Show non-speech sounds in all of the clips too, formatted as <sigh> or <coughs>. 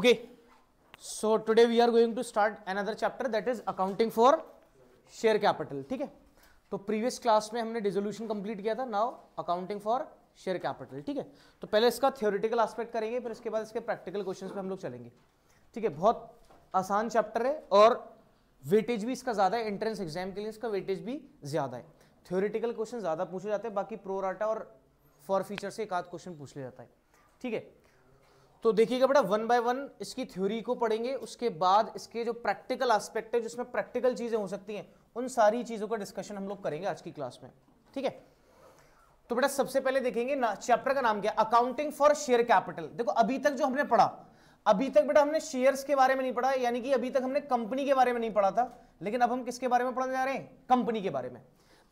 okay so today we are going to start another chapter that is accounting for share capital ठीक है तो previous class में हमने dissolution complete किया था now accounting for share capital ठीक है तो पहले इसका थियोरिटिकल एस्पेक्ट करेंगे फिर उसके बाद इसके प्रैक्टिकल क्वेश्चन पे हम लोग चलेंगे ठीक है बहुत आसान चैप्टर है और वेटेज भी इसका ज़्यादा है एंट्रेंस एग्जाम के लिए इसका वेटेज भी ज़्यादा है थ्योरेटिकल क्वेश्चन ज़्यादा पूछे जाते हैं बाकी प्रोराटा और फॉर फीचर से एक आध क्वेश्चन पूछ लिया जाता है ठीक है तो देखिएगा बेटा वन बाय वन इसकी थ्योरी को पढ़ेंगे उसके बाद इसके जो प्रैक्टिकल एस्पेक्ट है जिसमें प्रैक्टिकल चीज़ें हो सकती हैं उन सारी चीज़ों का डिस्कशन हम लोग करेंगे आज की क्लास में ठीक है तो बेटा सबसे पहले देखेंगे चैप्टर का नाम क्या अकाउंटिंग फॉर शेयर कैपिटल देखो अभी तक जो हमने पढ़ा अभी तक बेटा हमने शेयर्स के बारे में नहीं पढ़ा यानी कि अभी तक हमने कंपनी के बारे में नहीं पढ़ा था लेकिन अब हम किसके बारे में पढ़ने जा रहे हैं कंपनी के बारे में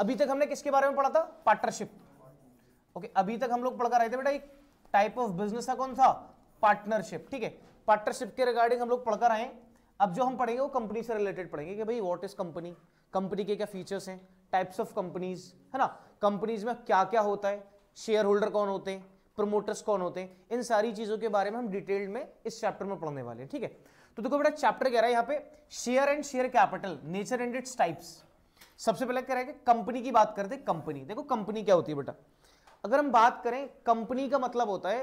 अभी तक हमने किसके बारे में पढ़ा था पार्टनरशिप ओके अभी तक हम लोग पढ़कर आए थे बेटा एक टाइप ऑफ बिजनेस था कौन था पार्टनरशिप ठीक है पार्टनरशिप के रिगार्डिंग हम लोग पढ़कर आए अब जो हम पढ़ेंगे वो कंपनी से रिलेटेड पढ़ेंगे कि भाई व्हाट इज कंपनी कंपनी के क्या फीचर्स हैं टाइप्स ऑफ कंपनीज है ना कंपनीज में क्या क्या होता है शेयर होल्डर कौन होते हैं प्रमोटर्स कौन होते हैं इन सारी चीजों के बारे में हम डिटेल में इस चैप्टर में पढ़ने वाले हैं ठीक है तो देखो बेटा चैप्टर कह रहा है यहाँ पे share and share capital nature and its types सबसे पहले कह रहा है कि कंपनी की बात करते हैं कंपनी देखो कंपनी क्या होती है बेटा अगर हम बात करें कंपनी का मतलब होता है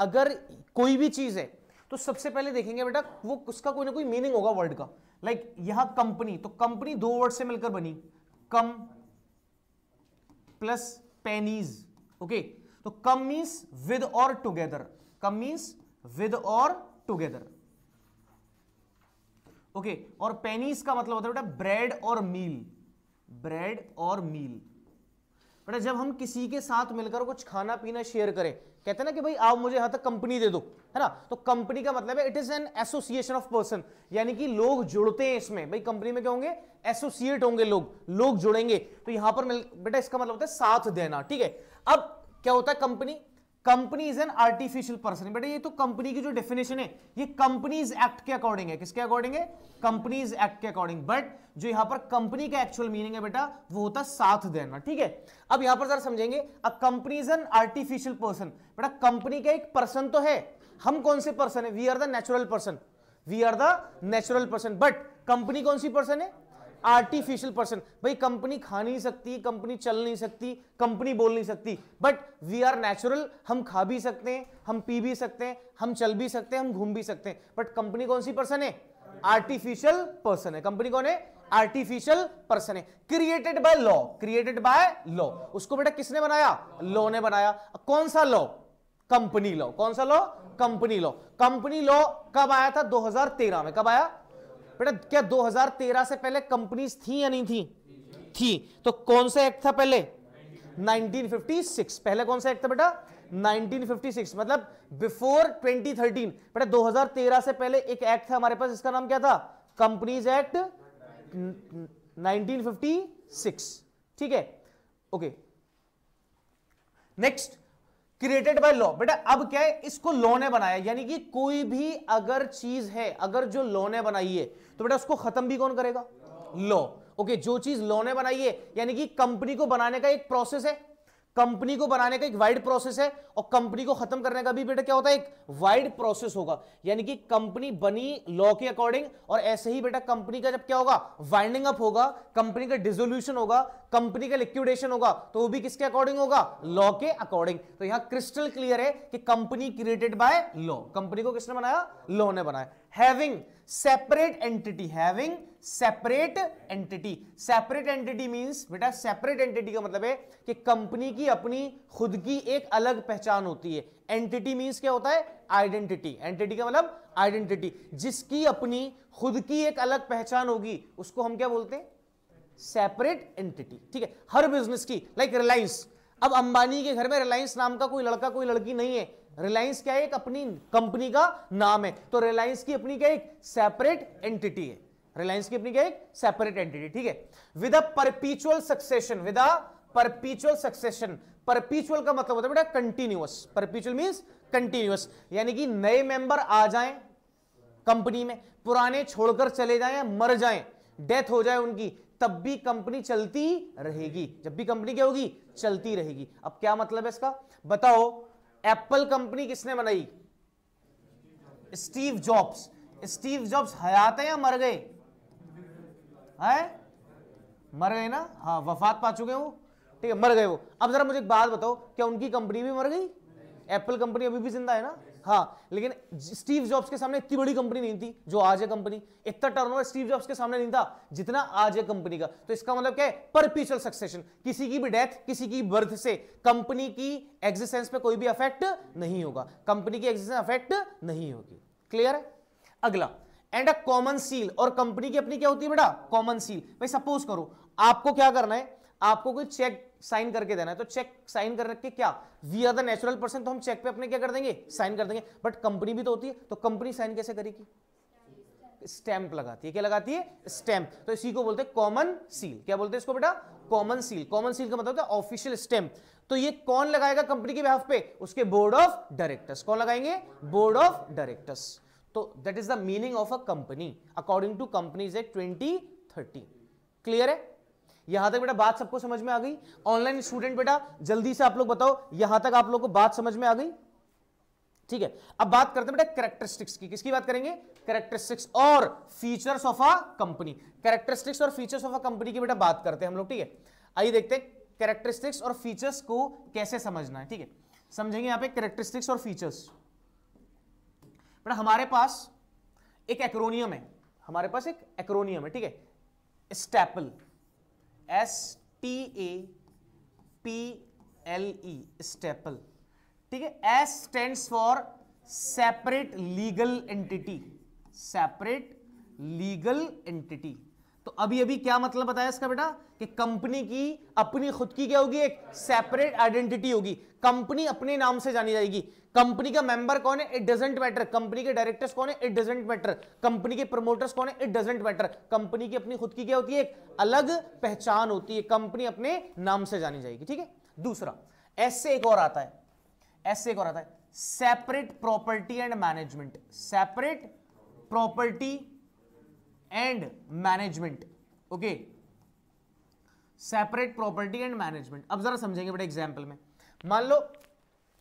अगर कोई भी चीज़ है तो सबसे पहले देखेंगे बेटा वो उसका कोई ना कोई मीनिंग होगा वर्ड का लाइक like, यह कंपनी तो कंपनी दो वर्ड से मिलकर बनी कम प्लस पेनीज ओके तो कम मीन्स विद और टुगेदर कम मीन्स विद और टुगेदर ओके और पेनीज का मतलब होता है बेटा ब्रेड और मील ब्रेड और मील बेटा जब हम किसी के साथ मिलकर कुछ खाना पीना शेयर करें कहते ना कि भाई आओ मुझे यहां तक कंपनी दे दो है ना तो कंपनी का मतलब है it is an association of person यानी कि लोग जुड़ते हैं इसमें भाई कंपनी में क्या होंगे एसोसिएट होंगे लोग लोग जुड़ेंगे तो यहां पर बेटा इसका मतलब होता है साथ देना ठीक है अब क्या होता है company company is an artificial person बेटा ये तो कंपनी की जो डेफिनेशन है ये कंपनीज एक्ट के अकॉर्डिंग है किसके अकॉर्डिंग है कंपनीज एक्ट के अकॉर्डिंग बट जो यहां पर कंपनी का एक्चुअल मीनिंग है बेटा वो होता है साथ देना ठीक है अब यहां पर जरा समझेंगे a company is an artificial person बेटा कंपनी का एक पर्सन तो है हम कौन से पर्सन है we are the natural person we are the natural person but company कौन सी पर्सन है आर्टिफिशियल पर्सन भाई कंपनी खा नहीं सकती कंपनी चल नहीं सकती कंपनी बोल नहीं सकती बट वी आर नेचुरल हम खा भी सकते हैं हम पी भी सकते हैं हम चल भी सकते हैं हम घूम भी सकते हैं बट कंपनी कौन सी पर्सन है आर्टिफिशियल पर्सन है कंपनी कौन है आर्टिफिशियल पर्सन है created by law created by law उसको बेटा किसने बनाया लॉ ने बनाया कौन सा लॉ कंपनी लॉ कौन सा law company law company law कब आया था 2013 में कब आया बेटा क्या 2013 से पहले कंपनीज थी या नहीं थी थी तो कौन सा एक्ट था पहले 1956 पहले कौन सा एक्ट था बेटा 1956 मतलब बिफोर 2013 बेटा 2013 से पहले एक एक्ट था हमारे पास इसका नाम क्या था कंपनीज एक्ट 1956 ठीक है okay next created by law बेटा अब क्या है इसको लॉ ने बनाया यानी कि कोई भी अगर चीज है अगर जो लॉ ने बनाई है तो बेटा उसको खत्म भी कौन करेगा लॉ ओके okay, जो चीज लॉ ने बनाई है यानी कि कंपनी को बनाने का एक प्रोसेस है कंपनी को बनाने का एक वाइड प्रोसेस है और कंपनी को खत्म करने का भी बेटा क्या होता है एक वाइड प्रोसेस होगा यानी कि कंपनी बनी लॉ के अकॉर्डिंग और ऐसे ही बेटा कंपनी का जब क्या होगा वाइंडिंग अप होगा कंपनी का डिजोल्यूशन होगा कंपनी का लिक्विडेशन होगा तो वो भी किसके अकॉर्डिंग होगा लॉ के अकॉर्डिंग तो यहां क्रिस्टल क्लियर है कि company created by law company को किसने बनाया लॉ ने बनाया having separate entity having separate entity separate entity means बेटा सेपरेट एंटिटी का मतलब है कि कंपनी की अपनी खुद की एक अलग पहचान होती है एंटिटी मींस क्या होता है आइडेंटिटी एंटिटी का मतलब आइडेंटिटी जिसकी अपनी खुद की एक अलग पहचान होगी उसको हम क्या बोलते हैं सेपरेट एंटिटी ठीक है हर बिजनेस की लाइक like रिलायंस अब अंबानी के घर में रिलायंस नाम का कोई लड़का कोई लड़की नहीं है रिलायंस क्या है एक अपनी कंपनी का नाम है तो रिलायंस की अपनी क्या एक सेपरेट एंटिटी है रिलायंस की अपनी क्या एक सेपरेट एंटिटी ठीक है with a perpetual succession with a perpetual succession perpetual का मतलब होता है बेटा कंटिन्यूअस परपीचुअल मींस कंटिन्यूअस यानी कि नए मेंबर आ जाएं कंपनी में पुराने छोड़कर चले जाएं मर जाएं डेथ हो जाए उनकी तब भी कंपनी चलती रहेगी जब भी कंपनी क्या होगी चलती रहेगी अब क्या मतलब है इसका बताओ एप्पल कंपनी किसने बनाई स्टीव जॉब्स स्टीव जॉब्स हयात है या मर गए है मर गए ना हाँ वफात पा चुके हो ठीक है मर गए वो अब जरा मुझे एक बात बताओ क्या उनकी कंपनी भी मर गई एप्पल कंपनी अभी भी जिंदा है ना हाँ लेकिन स्टीव जॉब्स के सामने इतनी बड़ी कंपनी नहीं थी जो आज है कंपनी इतना टर्नओवर स्टीव जॉब्स के सामने नहीं था जितना आज है कंपनी का तो इसका मतलब क्या है परपीचुअल सक्सेशन किसी की भी डेथ किसी की बर्थ से कंपनी की एग्जिस्टेंस पे कोई भी अफेक्ट नहीं होगा कंपनी की एग्जिस्टेंस अफेक्ट नहीं होगी क्लियर है अगला एंड अ कॉमन सील और कंपनी की अपनी क्या होती है बेटा कॉमन सील भाई सपोज करो आपको क्या करना है आपको कोई चेक साइन करके देना है तो चेक साइन कर रख के क्या we are the natural person तो हम चेक पे अपने क्या कर देंगे साइन कर देंगे बट कंपनी भी तो होती है तो कंपनी साइन कैसे करेगी स्टैंप लगाती है क्या लगाती है स्टैंप तो इसी को बोलते हैं कॉमन सील क्या बोलते हैं इसको बेटा कॉमन सील कॉमन सील का मतलब होता है ऑफिशियल स्टैंप तो ये कौन लगाएगा कंपनी के बिहाफ पे उसके बोर्ड ऑफ डायरेक्टर्स कौन लगाएंगे बोर्ड ऑफ डायरेक्टर्स तो that is the meaning of a company according to companies act twenty thirty clear है यहां तक बेटा बात सबको समझ में आ गई ऑनलाइन स्टूडेंट बेटा जल्दी से आप लोग बताओ यहां तक आप लोग को बात समझ में आ गई ठीक है अब बात करते हैं बेटा कैरेक्टरिस्टिक्स की किसकी बात करेंगे कैरेक्टरिस्टिक्स और features of a company characteristics और फीचर्स ऑफ अ कंपनी की बेटा बात करते हैं हम लोग ठीक है आइए देखते हैं कैरेक्टरिस्टिक्स और फीचर्स को कैसे समझना है ठीक है समझेंगे यहां पे कैरेक्टरिस्टिक्स और फीचर्स बट हमारे पास एक एक्रोनियम है हमारे पास एक एक्रोनियम है ठीक है staple S T A P L E staple ठीक है S stand for separate legal entity separate legal entity तो अभी अभी क्या मतलब बताया इसका बेटा कि कंपनी की अपनी खुद की क्या होगी एक सेपरेट आइडेंटिटी होगी कंपनी अपने नाम से जानी जाएगी कंपनी का मेंबर कौन है इट डजेंट मैटर कंपनी के डायरेक्टर्स कौन है इट डजेंट मैटर कंपनी के प्रमोटर्स कौन है इट डजेंट मैटर कंपनी की अपनी खुद की क्या होती है एक अलग पहचान होती है कंपनी अपने नाम से जानी जाएगी ठीक है दूसरा ऐसे एक और आता है ऐसे एक और आता है separate property and management separate property and management okay separate property and management अब जरा समझेंगे बड़े एग्जाम्पल में मान लो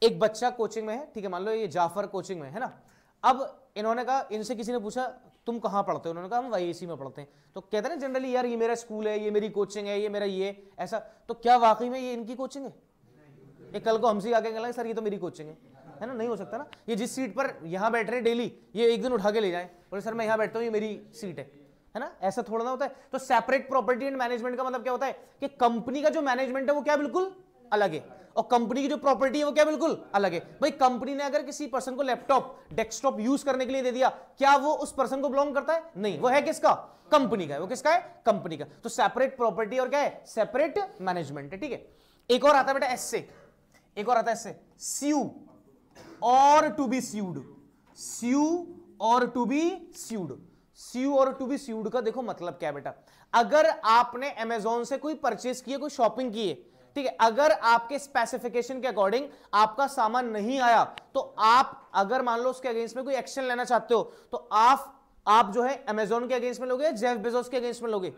एक बच्चा कोचिंग में है ठीक है मान लो ये जाफर कोचिंग में है ना अब इन्होंने कहा इनसे किसी ने पूछा तुम कहां पढ़ते हो उन्होंने कहा हम वाईएसी में पढ़ते हैं तो कहते हैं ना जनरली यार ये मेरा स्कूल है ये मेरी कोचिंग है ये मेरा ये ऐसा तो क्या वाकई में ये इनकी कोचिंग है ये कल को हमसे आगे कहेंगे सर ये तो मेरी कोचिंग है है ना नहीं हो सकता ना ये जिस सीट पर यहाँ बैठ रहे डेली ये एक दिन उठा के ले जाए बोले सर मैं यहाँ बैठता हूँ ये मेरी सीट है है ना ऐसा थोड़ा ना होता है तो सेपरेट प्रॉपर्टी एंड मैनेजमेंट का मतलब क्या होता है कि कंपनी का जो मैनेजमेंट है वो क्या बिल्कुल अलग है और कंपनी की जो प्रॉपर्टी है वो क्या बिल्कुल अलग है भाई कंपनी ने अगर किसी पर्सन को लैपटॉप डेस्कटॉप यूज करने के लिए दे दिया क्या वो उस पर्सन को बिलोंग करता है नहीं वो है किसका कंपनी का है वो किसका है कंपनी का तो सेपरेट प्रॉपर्टी और क्या है सेपरेट मैनेजमेंट है ठीक है एक और आता है बेटा एस से एक और आता है एस से सीयू और टू बी स्यूड स्यू और टू बी स्यूड स्यू और टू बी स्यूड का देखो मतलब क्या बेटा अगर आपने अमेजोन से कोई परचेस किए कोई शॉपिंग किए ठीक है अगर आपके स्पेसिफिकेशन के अकॉर्डिंग आपका सामान नहीं आया तो आप अगर मान लो उसके अगेंस्ट में कोई एक्शन लेना चाहते हो तो आप आप जो है अमेजोन के अगेंस्ट में लोगे जेफ बेजोस के अगेंस्ट में लोगे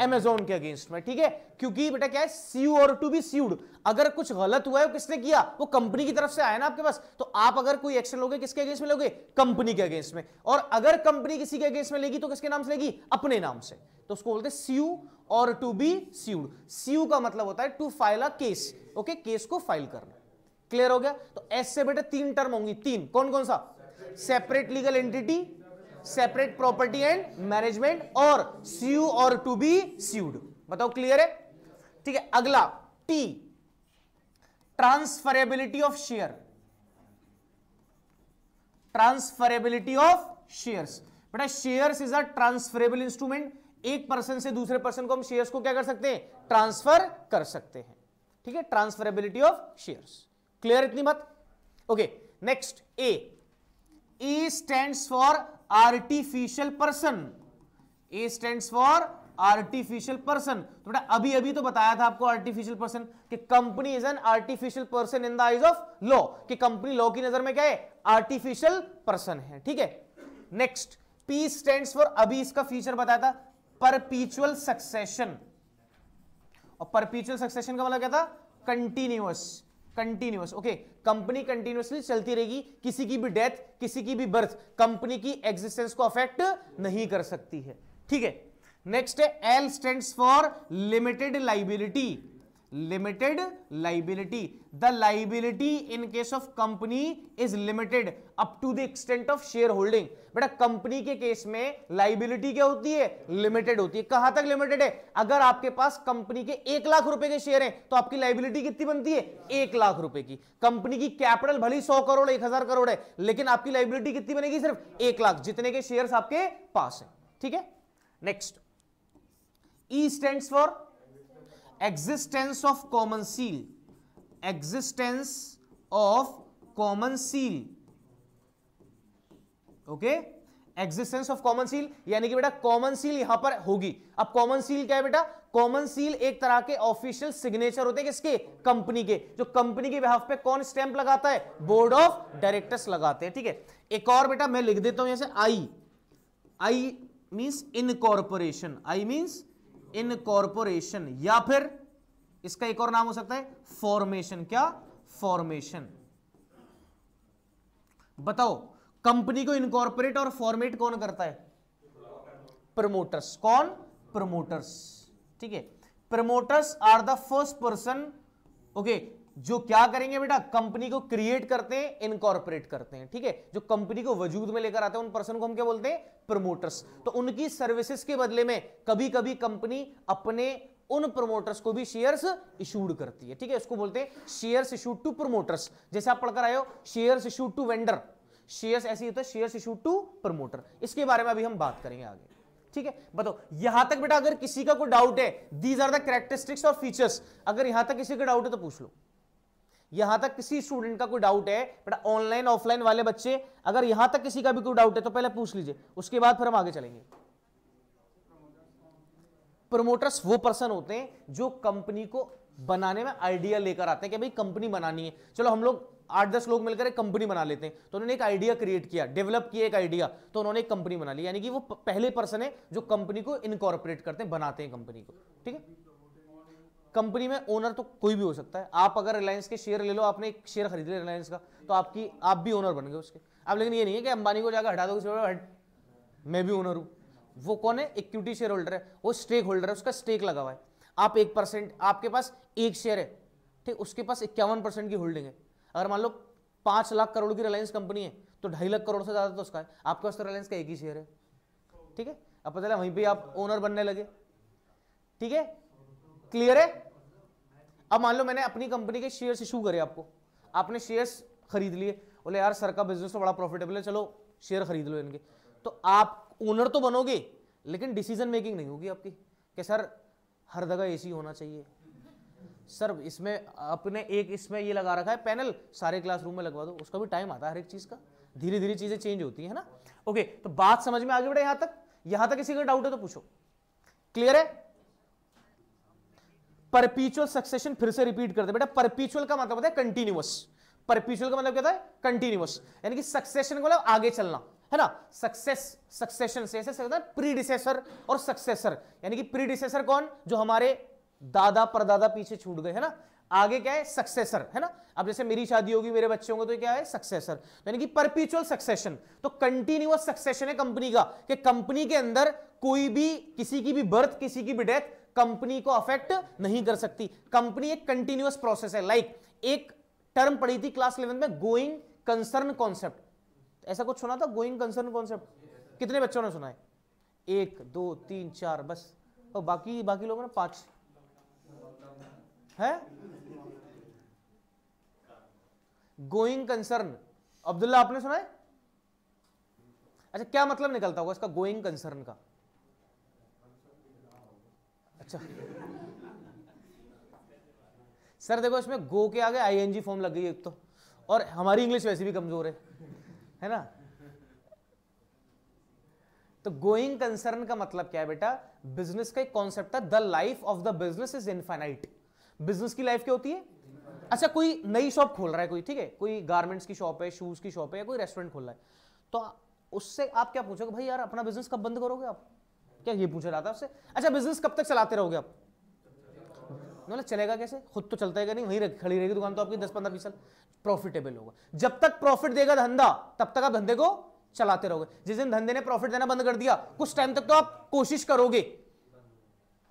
एमेजोन के अगेंस्ट में ठीक है क्योंकि बेटा क्या है सीयू और टू बी सीड अगर कुछ गलत हुआ है वो किसने किया वो कंपनी की तरफ से आया ना आपके पास तो आप अगर कोई एक्शन लोगे किसके अगेंस्ट में लोगे कंपनी के अगेंस्ट में और अगर कंपनी किसी के अगेंस्ट में लेगी तो किसके नाम से लेगी अपने नाम से तो उसको बोलते हैं सीयू और टू बी सीड सीयू का मतलब होता है to file a case okay case को फाइल करना क्लियर हो गया तो ऐसे बेटा तीन टर्म होंगी तीन कौन कौन सा separate legal entity separate property and management और यू और टू बी सीड बताओ क्लियर है ठीक है अगला T transferability of share transferability of shares बेटा shares is a transferable instrument एक पर्सन से दूसरे पर्सन को हम शेयर्स को क्या कर सकते हैं ट्रांसफर कर सकते हैं ठीक है ट्रांसफरेबिलिटी ऑफ शेयर्स क्लियर इतनी बात okay next A E stand for artificial person A stand for artificial person तो बेटा अभी अभी तो बताया था आपको आर्टिफिशियल पर्सन कि company is an artificial person in the eyes of law कि कंपनी लॉ की नजर में क्या है आर्टिफिशियल पर्सन है ठीक है नेक्स्ट पी स्टैंड्स फॉर अभी इसका फीचर बताया था परपीचुअल सक्सेशन और परपीचुअल सक्सेशन का मतलब क्या था continuous continuous okay company continuously चलती रहेगी किसी की भी डेथ किसी की भी बर्थ कंपनी की एग्जिस्टेंस को अफेक्ट नहीं कर सकती है ठीक है नेक्स्ट है L stand for limited liability limited liability the liability in case of company is limited up to the extent of share holding बेटा कंपनी के केस में लाइबिलिटी क्या होती है लिमिटेड होती है कहां तक लिमिटेड है अगर आपके पास कंपनी के एक लाख रुपए के शेयर हैं तो आपकी लाइबिलिटी कितनी बनती है एक लाख रुपए की कंपनी की कैपिटल भली सौ करोड़ एक हजार करोड़ है लेकिन आपकी लाइबिलिटी कितनी बनेगी सिर्फ एक लाख जितने के शेयर आपके पास है ठीक है next E stand for existence of common seal existence of common seal okay existence of common seal यानी कि बेटा कॉमन सील यहां पर होगी अब कॉमन सील क्या है बेटा कॉमन सील एक तरह के ऑफिशियल सिग्नेचर होते हैं किसके कंपनी के जो कंपनी के बिहाफ पे कौन स्टैंप लगाता है बोर्ड ऑफ डायरेक्टर्स लगाते हैं ठीक है थीके? एक और बेटा मैं लिख देता हूं जैसे I I means incorporation I means incorporation या फिर इसका एक और नाम हो सकता है फॉर्मेशन क्या फॉर्मेशन बताओ कंपनी को इनकॉर्पोरेट और फॉर्मेट कौन करता है प्रमोटर्स कौन प्रमोटर्स ठीक है promoters are the first person okay जो क्या करेंगे बेटा कंपनी को क्रिएट करते हैं इनकॉर्पोरेट करते हैं ठीक है जो कंपनी को वजूद में लेकर आते हैं उन पर्सन को हम क्या बोलते हैं प्रमोटर्स तो उनकी सर्विसेज के बदले में कभी कभी कंपनी अपने उन प्रमोटर्स को भी शेयर्स इशूड करती है ठीक है इसको बोलते हैं शेयर्स इशूड टू प्रमोटर्स जैसे आप पढ़कर आए हो shares issued to vendor shares ऐसी होता है शेयर्स इशूड टू प्रमोटर इसके बारे में अभी हम बात करेंगे आगे ठीक है बताओ यहां तक बेटा अगर किसी का कोई डाउट है दीज आर द करेक्टरिस्टिक्स और फीचर्स अगर यहां तक किसी का डाउट है तो पूछ लो यहां तक किसी स्टूडेंट का कोई डाउट है बट ऑनलाइन ऑफलाइन वाले बच्चे अगर यहां तक किसी का भी कोई डाउट है तो पहले पूछ लीजिए उसके बाद फिर हम आगे चलेंगे प्रमोटर्स वो पर्सन होते हैं जो कंपनी को बनाने में आइडिया लेकर आते हैं कि भाई कंपनी बनानी है चलो हम लोग आठ दस लोग मिलकर एक कंपनी बना लेते हैं तो उन्होंने एक आइडिया क्रिएट किया डेवलप किया एक आइडिया तो उन्होंने एक कंपनी बना ली यानी कि वो पहले पर्सन है जो कंपनी को इनकॉर्पोरेट करते हैं बनाते हैं कंपनी को ठीक है कंपनी में ओनर तो कोई भी हो सकता है आप अगर रिलायंस के शेयर ले लो आपने एक शेयर खरीद लिया रिलायंस का तो आपकी आप भी ओनर बन गए उसके अब लेकिन ये नहीं है कि अंबानी को जाकर हटा दो किसी मैं भी ओनर हूँ वो कौन है इक्विटी शेयर होल्डर है वो स्टेक होल्डर है उसका स्टेक लगा हुआ है आप एक परसेंट आपके पास एक शेयर है ठीक उसके पास इक्यावन परसेंट की होल्डिंग है अगर मान लो पाँच लाख करोड़ की रिलायंस कंपनी है तो ढाई लाख करोड़ से ज़्यादा तो उसका है आपके पास तो रिलायंस का एक ही शेयर है ठीक है अब पता चला वहीं पर आप ओनर बनने लगे ठीक है क्लियर है अब मान लो मैंने अपनी कंपनी के शेयर्स इशू करे आपको आपने शेयर्स खरीद लिए बोले यार सर का बिजनेस तो बड़ा प्रॉफिटेबल है चलो शेयर खरीद लो इनके तो आप ओनर तो बनोगे लेकिन डिसीजन मेकिंग नहीं होगी आपकी कि सर हर जगह ए होना चाहिए सर इसमें अपने एक इसमें ये लगा रखा है पैनल सारे क्लासरूम में लगवा दो उसका भी टाइम आता है हर एक चीज़ का धीरे धीरे चीज़ें चेंज होती है ना ओके तो बात समझ में आगे बढ़े यहाँ तक यहां तक किसी का डाउट है तो पूछो क्लियर है परपीचुअल सक्सेशन फिर से रिपीट करते बेटा परपीचुअल का मतलब होता है कंटिन्यूअस परपीचुअल का मतलब क्या होता है कंटिन्यूअस यानी कि सक्सेशन को मतलब आगे चलना है ना सक्सेस सक्सेशन से ऐसे सकता है प्रीडिसेसर और सक्सेसर यानी कि प्रीडिसेसर कौन जो हमारे दादा परदादा पीछे छूट गए है ना आगे क्या है सक्सेसर है ना अब जैसे मेरी शादी होगी मेरे बच्चे होंगे तो क्या है सक्सेसर तो यानी कि परपीचुअल सक्सेशन तो कंटिन्यूअस सक्सेशन है कंपनी का कि कंपनी के अंदर कोई भी किसी की भी बर्थ किसी की भी डेथ कंपनी को अफेक्ट नहीं कर सकती कंपनी एक कंटिन्यूस प्रोसेस है लाइक like, एक टर्म पढ़ी थी क्लास इलेवन में गोइंग कंसर्न कॉन्सेप्ट ऐसा कुछ सुना था गोइंग कंसर्न कॉन्सेप्ट कितने बच्चों ने सुना है एक दो तीन चार बस और बाकी बाकी लोगों ने पांच है गोइंग कंसर्न अब्दुल्ला आपने सुना है अच्छा क्या मतलब निकलता होगा इसका गोइंग कंसर्न का <laughs> सर देखो इसमें गो के आगे आईएनजी फॉर्म लग गई एक तो और हमारी इंग्लिश वैसे भी कमजोर है है ना तो गोइंग कंसर्न का मतलब क्या है बेटा बिजनेस का एक कॉन्सेप्ट था the life of the business is infinite business की लाइफ क्या होती है अच्छा कोई नई शॉप खोल रहा है कोई ठीक है कोई गारमेंट्स की शॉप है शूज की शॉप है या कोई रेस्टोरेंट खोल रहा है तो उससे आप क्या पूछोगे भाई यार अपना बिजनेस कब बंद करोगे आप क्या ये पूछ रहा था उससे अच्छा बिजनेस कब तक चलाते रहोगे आप मतलब चलेगा कैसे खुद तो चलता है नहीं वहीं रह, खड़ी रहेगी दुकान तो आपकी दस पंद्रह बीस साल प्रॉफिटेबल होगा जब तक प्रॉफिट देगा धंधा तब तक आप धंधे को चलाते रहोगे जिस दिन धंधे ने प्रॉफिट देना बंद कर दिया कुछ टाइम तक तो आप कोशिश करोगे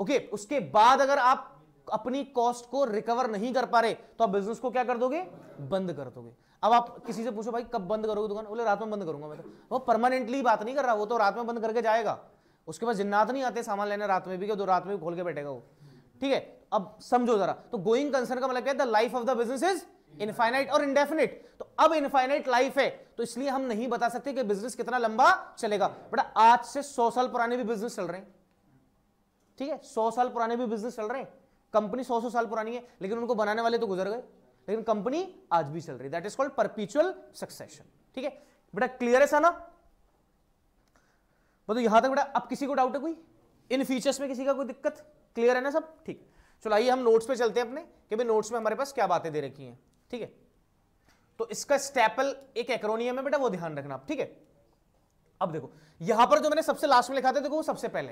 ओके उसके बाद अगर आप अपनी कॉस्ट को रिकवर नहीं कर पा रहे तो आप बिजनेस को क्या कर दोगे बंद कर दोगे अब आप किसी से पूछो भाई कब बंद करोगे दुकान बोले रात में बंद करूंगा मैं तो वो परमानेंटली बात नहीं कर रहा वो तो रात में बंद करके जाएगा उसके पास जिन्नात नहीं आते सामान लेने रात में भी कि दो रात में भी खोल के बैठेगा वो ठीक है अब समझो जरा तो गोइंग कंसर्न का मतलब क्या है the life of the business is infinite और इनडेफिनिट तो अब इनफाइनाइट लाइफ है तो इसलिए हम नहीं बता सकते कि बिजनेस कितना लंबा चलेगा बट आज से सौ साल पुराने भी बिजनेस चल रहे हैं ठीक है सौ साल पुराने भी बिजनेस चल रहे हैं कंपनी सौ सौ साल पुरानी है लेकिन उनको बनाने वाले तो गुजर गए लेकिन कंपनी आज भी चल रही है that is called perpetual succession ठीक है बेटा क्लियर है सर ना तो यहां तक बेटा अब किसी को डाउट है कोई इन फीचर्स में किसी का कोई दिक्कत क्लियर है ना सब ठीक चलो आइए हम नोट्स पे चलते हैं अपने कि भाई नोट्स में हमारे पास क्या बातें दे रखी हैं ठीक है तो इसका स्टेपल एक एक्रोनियम है बेटा वो ध्यान रखना आप ठीक है अब देखो यहां पर जो मैंने सबसे लास्ट में लिखा था देखो वो सबसे पहले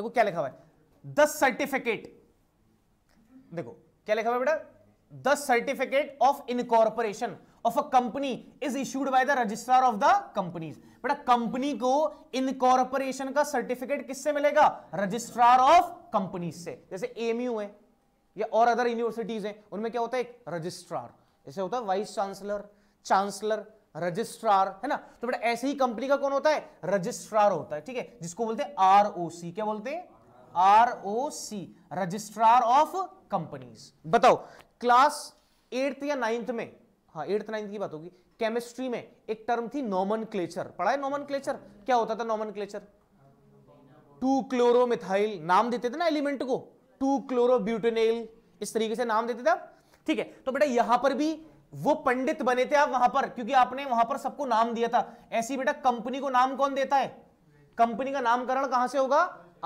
देखो क्या लिखा हुआ है द सर्टिफिकेट देखो क्या लिखा हुआ है बेटा the certificate of incorporation of a company is issued by the registrar of the companies बेटा कंपनी को इनकॉर्पोरेशन का सर्टिफिकेट किससे मिलेगा रजिस्ट्रार ऑफ कंपनीज से जैसे एएमयू है या और अदर यूनिवर्सिटीज हैं उनमें क्या होता है एक रजिस्ट्रार जैसे होता है वाइस चांसलर चांसलर रजिस्ट्रार है ना तो बेटा ऐसे ही कंपनी का कौन होता है रजिस्ट्रार होता है ठीक है जिसको बोलते हैं आरओसी क्या बोलते हैं आरओसी रजिस्ट्रार ऑफ कंपनीज बताओ क्लास एट्थ या नाइन्थ में हाँ एट्थ नाइन्थ की बात होगी केमिस्ट्री में एक टर्म थी नॉमन पढ़ा है नॉमन क्लेचर क्या होता था नॉमन क्लेचर टू क्लोरोमिथाइल नाम देते थे ना एलिमेंट को टू क्लोरोब्यूटेनेल इस तरीके से नाम देते थे आप ठीक है तो बेटा यहां पर भी वो पंडित बने थे आप वहां पर क्योंकि आपने वहां पर सबको नाम दिया था ऐसी बेटा कंपनी को नाम कौन देता है कंपनी का नामकरण कहां से होगा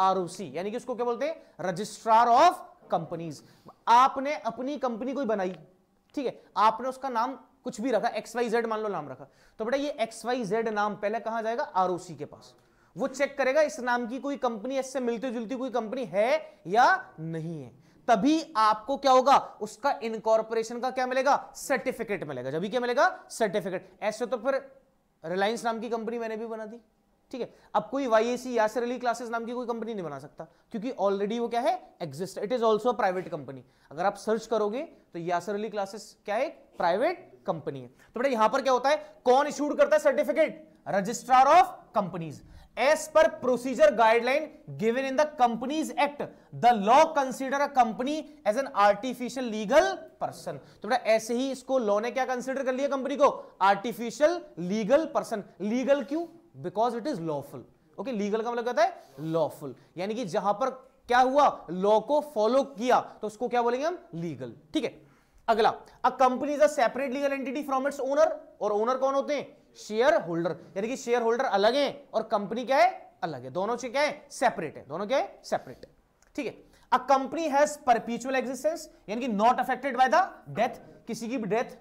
आरओसी यानी कि उसको क्या बोलते हैं रजिस्ट्रार ऑफ कंपनीज आपने अपनी कंपनी कोई बनाई ठीक है आपने उसका नाम कुछ भी रखा एक्स वाई जेड मान लो नाम रखा तो बेटा ये एक्स वाई जेड नाम पहले कहा जाएगा आर के पास वो चेक करेगा इस नाम की कोई कंपनी इससे मिलती जुलती कोई कंपनी है या नहीं है तभी आपको क्या होगा उसका इनकॉर्पोरेशन का क्या मिलेगा सर्टिफिकेट मिलेगा जब क्या मिलेगा सर्टिफिकेट ऐसे तो फिर रिलायंस नाम की कंपनी मैंने भी बना दी ठीक है अब कोई वाई यासर अली क्लासेस नाम की कोई कंपनी नहीं बना सकता क्योंकि ऑलरेडी वो क्या है exist it is also private company अगर आप सर्च करोगे तो यासर अली क्लासेस क्या है प्राइवेट कंपनी है तो बेटा यहां पर क्या होता है कौन इश्यूड करता है certificate registrar of companies as per procedure guideline given in the companies act the law consider a company as an artificial legal person तो बेटा ऐसे ही इसको लॉ ने क्या कंसिडर कर लिया कंपनी को आर्टिफिशियल लीगल पर्सन लीगल क्यों because it is lawful okay legal का मतलब कहता है लॉफुल यानी कि जहां पर क्या हुआ लॉ को फॉलो किया तो उसको क्या बोलेंगे हम लीगल ठीक है अगला a company is a separate legal entity from its owner और ओनर कौन होते हैं शेयर होल्डर यानी कि शेयर होल्डर अलग है और कंपनी क्या है अलग है दोनों क्या है सेपरेट है दोनों क्या है सेपरेट ठीक है a company has perpetual existence यानी कि not affected by the death किसी की भी डेथ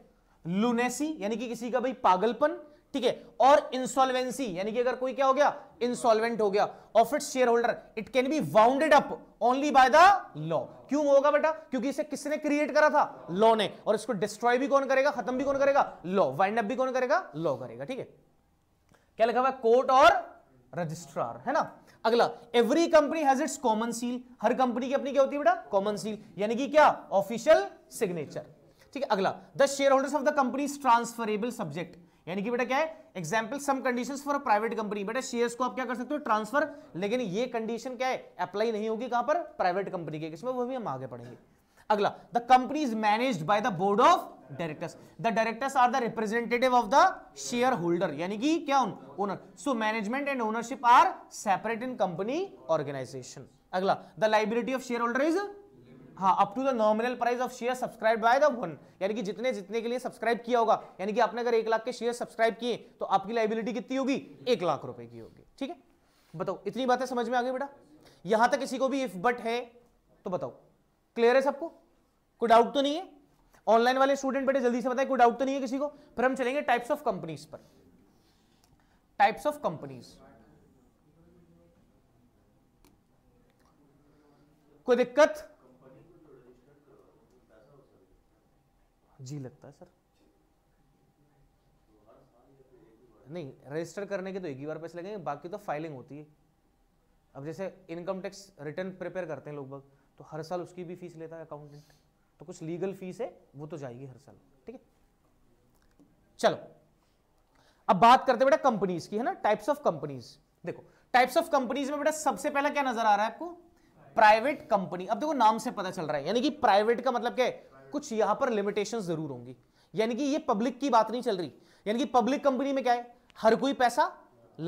लुनेसी यानी कि किसी का भाई पागलपन ठीक है और इंसॉल्वेंसी यानी कि अगर कोई क्या हो गया इंसॉल्वेंट हो गया of it share holder it can be wounded up only by the law क्यों होगा बेटा क्योंकि इसे किसने क्रिएट करा था लॉ ने और इसको डिस्ट्रॉय भी कौन करेगा खत्म भी कौन करेगा लॉ वाइंड अप भी कौन करेगा लॉ करेगा ठीक है क्या लिखा हुआ कोर्ट और रजिस्ट्रार है ना अगला every company has its common seal हर कंपनी की अपनी क्या होती है बेटा कॉमन सील यानी कि क्या ऑफिशियल सिग्नेचर ठीक है अगला the share holders of the company transferable subject यानी कि बेटा क्या है example some conditions for private company बेटा शेयर्स को आप क्या कर सकते हो ट्रांसफर लेकिन ये कंडीशन क्या है अप्लाई नहीं होगी कहां पर प्राइवेट कंपनी के किसमें वो भी हम आगे पढ़ेंगे अगला the company is manage by the board of directors the directors are the representative of the share holder यानी कि क्या owner so management and ownership are separate in company organisation अगला the liability of share holder is हाँ up to the nominal price of share subscribe by the one यानी कि जितने जितने के लिए सब्सक्राइब किया होगा यानी कि आपने अगर एक लाख के शेयर सब्सक्राइब किए तो आपकी लाइबिलिटी कितनी होगी एक लाख रुपए की होगी ठीक है बताओ इतनी बातें समझ में आ गई बेटा यहां तक किसी को भी इफ बट है तो बताओ क्लियर है सबको कोई डाउट तो नहीं है ऑनलाइन वाले स्टूडेंट बेटे जल्दी से बताए कोई डाउट तो नहीं है किसी को फिर हम चलेंगे टाइप्स ऑफ कंपनीज पर टाइप्स ऑफ कंपनीज कोई दिक्कत जी लगता है सर नहीं रजिस्टर करने के तो एक ही बार पैसे लगेंगे बाकी तो फाइलिंग होती है अब जैसे इनकम टैक्स रिटर्न प्रिपेयर करते हैं लोग बग तो हर साल उसकी भी फीस लेता है अकाउंटेंट तो कुछ लीगल फीस है वो तो जाएगी हर साल ठीक है चलो अब बात करते बेटा कंपनीज की है ना टाइप्स ऑफ कंपनीज देखो टाइप्स ऑफ कंपनीज में बेटा सबसे पहला क्या नजर आ रहा है आपको प्राइवेट कंपनी अब देखो नाम से पता चल रहा है यानी कि प्राइवेट का मतलब क्या कुछ यहां पर लिमिटेशन जरूर होंगी यानी कि ये पब्लिक की बात नहीं चल रही यानी कि पब्लिक कंपनी में क्या है हर कोई पैसा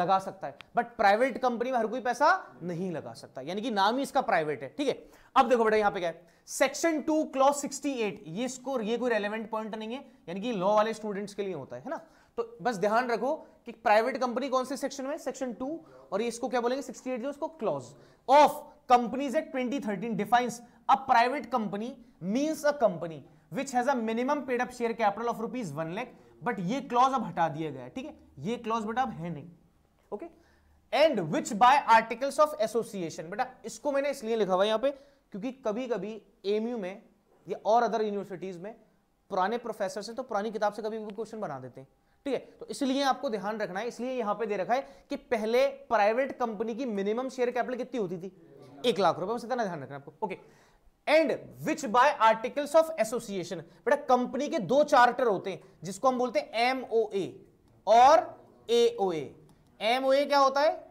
लगा सकता है बट प्राइवेट कंपनी में हर कोई पैसा नहीं लगा सकता यानी कि नाम ही इसका प्राइवेट है ठीक है अब देखो बेटा यहां पे क्या है सेक्शन टू क्लॉज 68 ये स्कोर ये कोई रेलेवेंट पॉइंट नहीं है यानी कि लॉ वाले स्टूडेंट्स के लिए होता है, ना तो बस ध्यान रखो कि प्राइवेट कंपनी कौन से सेक्शन में सेक्शन टू और ये इसको क्या बोलेंगे सिक्सटी जो इसको clause of Companies Act 2013 defines a private company means a company which has a minimum paid up share capital of rupees one lakh but ये क्लॉज अब हटा दिया गया ठीक है ये क्लॉज बेटा अब है नहीं okay and which by articles of association बेटा इसको मैंने इसलिए लिखा हुआ यहां पे क्योंकि कभी कभी एमयू में या और अदर यूनिवर्सिटीज में पुराने प्रोफेसर से तो पुरानी किताब से कभी भी क्वेश्चन बना देते हैं ठीक है तो इसलिए आपको ध्यान रखना है इसलिए यहां पे दे रखा है कि पहले प्राइवेट कंपनी की मिनिमम शेयर कैपिटल कितनी होती थी एक लाख रुपए बस इतना ध्यान रखना आपको okay and which by articles of association बेटा कंपनी के दो चार्टर होते हैं जिसको हम बोलते हैं एमओए और एओए एमओए क्या होता है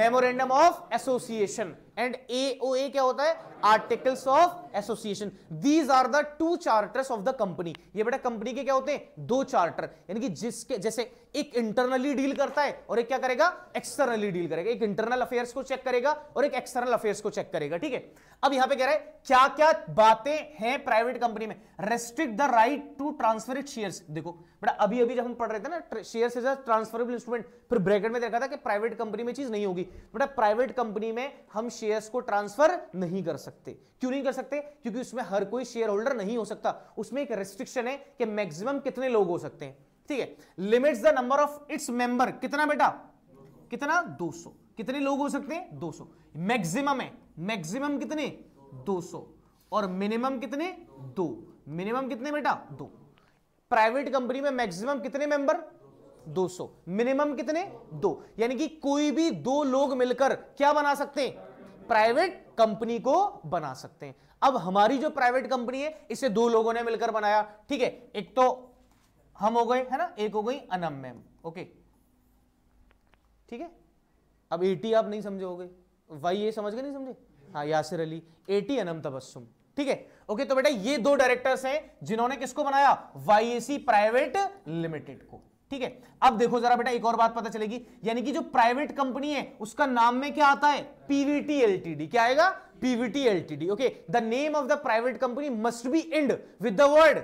memorandum of association and A क्या होता है articles of association these are the two charters of the company ये बेटा कंपनी के क्या होते हैं दो चार्टर यानी कि जिसके जैसे एक इंटरनली डील करता है और एक क्या करेगा एक्सटर्नली डील करेगा एक इंटरनल अफेयर्स को चेक करेगा और एक एक्सटर्नल अफेयर्स को चेक करेगा ठीक है अब यहां पे कह रहा है क्या क्या बातें हैं प्राइवेट कंपनी में restrict the right to transfer it share देखो बेटा अभी अभी जब हम पढ़ रहे थे ना share is a transferable instrument फिर ब्रैकेट में देखा था कि प्राइवेट कंपनी में चीज नहीं होगी बेटा प्राइवेट कंपनी में हम शेयर शेयर्स को ट्रांसफर नहीं कर सकते क्यों नहीं कर सकते क्योंकि उसमें हर कोई शेयर होल्डर नहीं हो सकता उसमें एक रेस्ट्रिक्शन है कि मैक्सिमम कितने लोग हो सकते हैं ठीक है limits the number of its member कितना बेटा कितना 200 कितने लोग हो सकते हैं 200 मैक्सिमम है मैक्सिमम कितने 200 और मिनिमम कितने दो मिनिमम कितने बेटा दो प्राइवेट कंपनी में मैक्सिमम कितने मेंबर 200 मिनिमम कितने दो यानी कि कोई भी दो लोग मिलकर क्या बना सकते हैं प्राइवेट कंपनी को बना सकते हैं अब हमारी जो प्राइवेट कंपनी है इसे दो लोगों ने मिलकर बनाया ठीक है एक तो हम हो गए है ना एक हो गई अनम मैम ओके ठीक है अब एटी आप नहीं समझोगे वाई ये समझ गए नहीं समझे हाँ यासिर अली एटी अनम तबस्सुम ठीक है ओके तो बेटा ये दो डायरेक्टर्स हैं जिन्होंने किसको बनाया वाई प्राइवेट लिमिटेड को ठीक है अब देखो जरा बेटा एक और बात पता चलेगी यानी कि जो प्राइवेट कंपनी है उसका नाम में क्या आता है पीवीटी एलटीडी क्या आएगा PVT LTD okay the name of the private company must be end with the word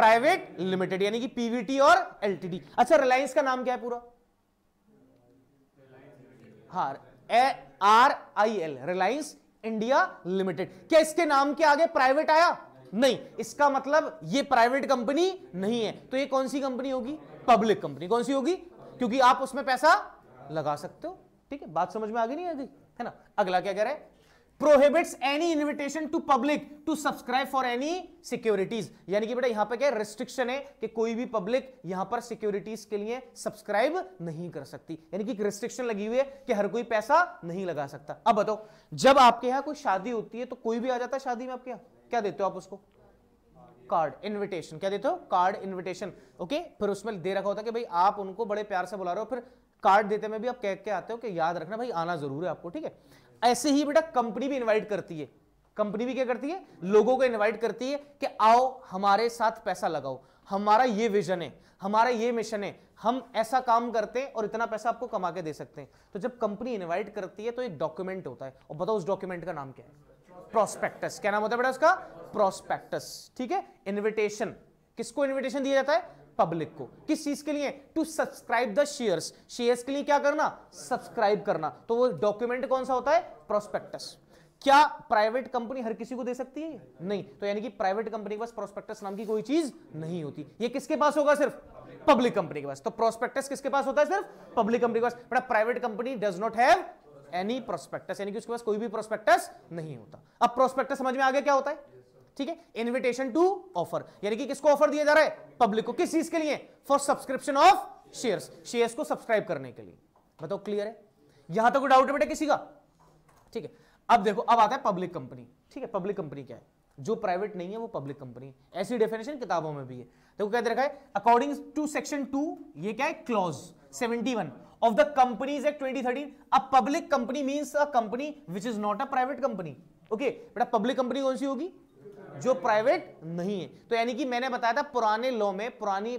private limited यानी कि पीवीटी और एलटीडी अच्छा रिलायंस का नाम क्या है पूरा हाँ, A R I L Reliance India limited क्या इसके नाम के आगे प्राइवेट आया नहीं इसका मतलब ये प्राइवेट कंपनी नहीं है तो ये कौन सी कंपनी होगी पब्लिक कंपनी कौन सी होगी क्योंकि आप उसमें पैसा लगा सकते हो ठीक है बात समझ में आ गई नहीं आ गई है ना अगला क्या कह रहा है prohibits any invitation to public to subscribe for any securities यानी कि बेटा यहां पे क्या रिस्ट्रिक्शन है कि कोई भी पब्लिक यहां पर सिक्योरिटीज के लिए सब्सक्राइब नहीं कर सकती यानी कि रिस्ट्रिक्शन लगी हुई है कि हर कोई पैसा नहीं लगा सकता अब बताओ जब आपके यहां कोई शादी होती है तो कोई भी आ जाता है शादी में आपके यहां क्या देते हो आप उसको कार्ड इनविटेशन क्या देते हो कार्ड इन्विटेशन ओके फिर उसमें दे रखा होता है कि भाई आप उनको बड़े प्यार से बुला रहे हो फिर कार्ड देते में भी आप कह के आते हो कि याद रखना भाई आना जरूर है आपको ठीक है ऐसे ही बेटा कंपनी भी इन्वाइट करती है कंपनी भी क्या करती है लोगों को इनवाइट करती है कि आओ हमारे साथ पैसा लगाओ हमारा ये विजन है हमारा ये मिशन है हम ऐसा काम करते हैं और इतना पैसा आपको कमा के दे सकते हैं तो जब कंपनी इनवाइट करती है तो एक डॉक्यूमेंट होता है और बताओ उस डॉक्यूमेंट का नाम क्या है प्रोस्पेक्टस क्या नाम होता है बेटा उसका प्रोस्पेक्टस ठीक है इन्विटेशन किसको इन्विटेशन दिया जाता है पब्लिक को किस चीज के लिए to subscribe the shares shares के लिए क्या करना सब्सक्राइब करना तो वो डॉक्यूमेंट कौन सा होता है प्रोस्पेक्टस क्या प्राइवेट कंपनी हर किसी को दे सकती है नहीं तो यानी कि प्राइवेट कंपनी के पास प्रोस्पेक्टस नाम की कोई चीज नहीं होती ये किसके पास होगा सिर्फ पब्लिक कंपनी के पास तो प्रोस्पेक्टस किसके पास होता है सिर्फ पब्लिक कंपनी के पास but private company does not have any prospectus यानी कि उसके पास कोई भी प्रोस्पेक्टस नहीं होता अब प्रोस्पेक्टस समझ में आगे क्या होता है ठीक है इन्विटेशन टू ऑफर यानी कि किसको ऑफर दिया जा रहा है पब्लिक को किस चीज के लिए for subscription of shares shares को सब्सक्राइब करने के लिए बताओ क्लियर है यहां तक तो डाउट है बेटा किसी का ठीक है अब देखो अब आता है पब्लिक कंपनी ठीक है पब्लिक कंपनी क्या है जो प्राइवेट नहीं है वो पब्लिक कंपनी है ऐसी डेफिनेशन किताबों में भी है देखो क्या रखा है अकॉर्डिंग टू सेक्शन टू ये क्या है clause one of the companies act 2013 a public company means a company which is not a private company okay बेटा पब्लिक कंपनी कौन सी होगी जो प्राइवेट नहीं है तो यानी कि मैंने बताया था पुराने लॉ में पुरानी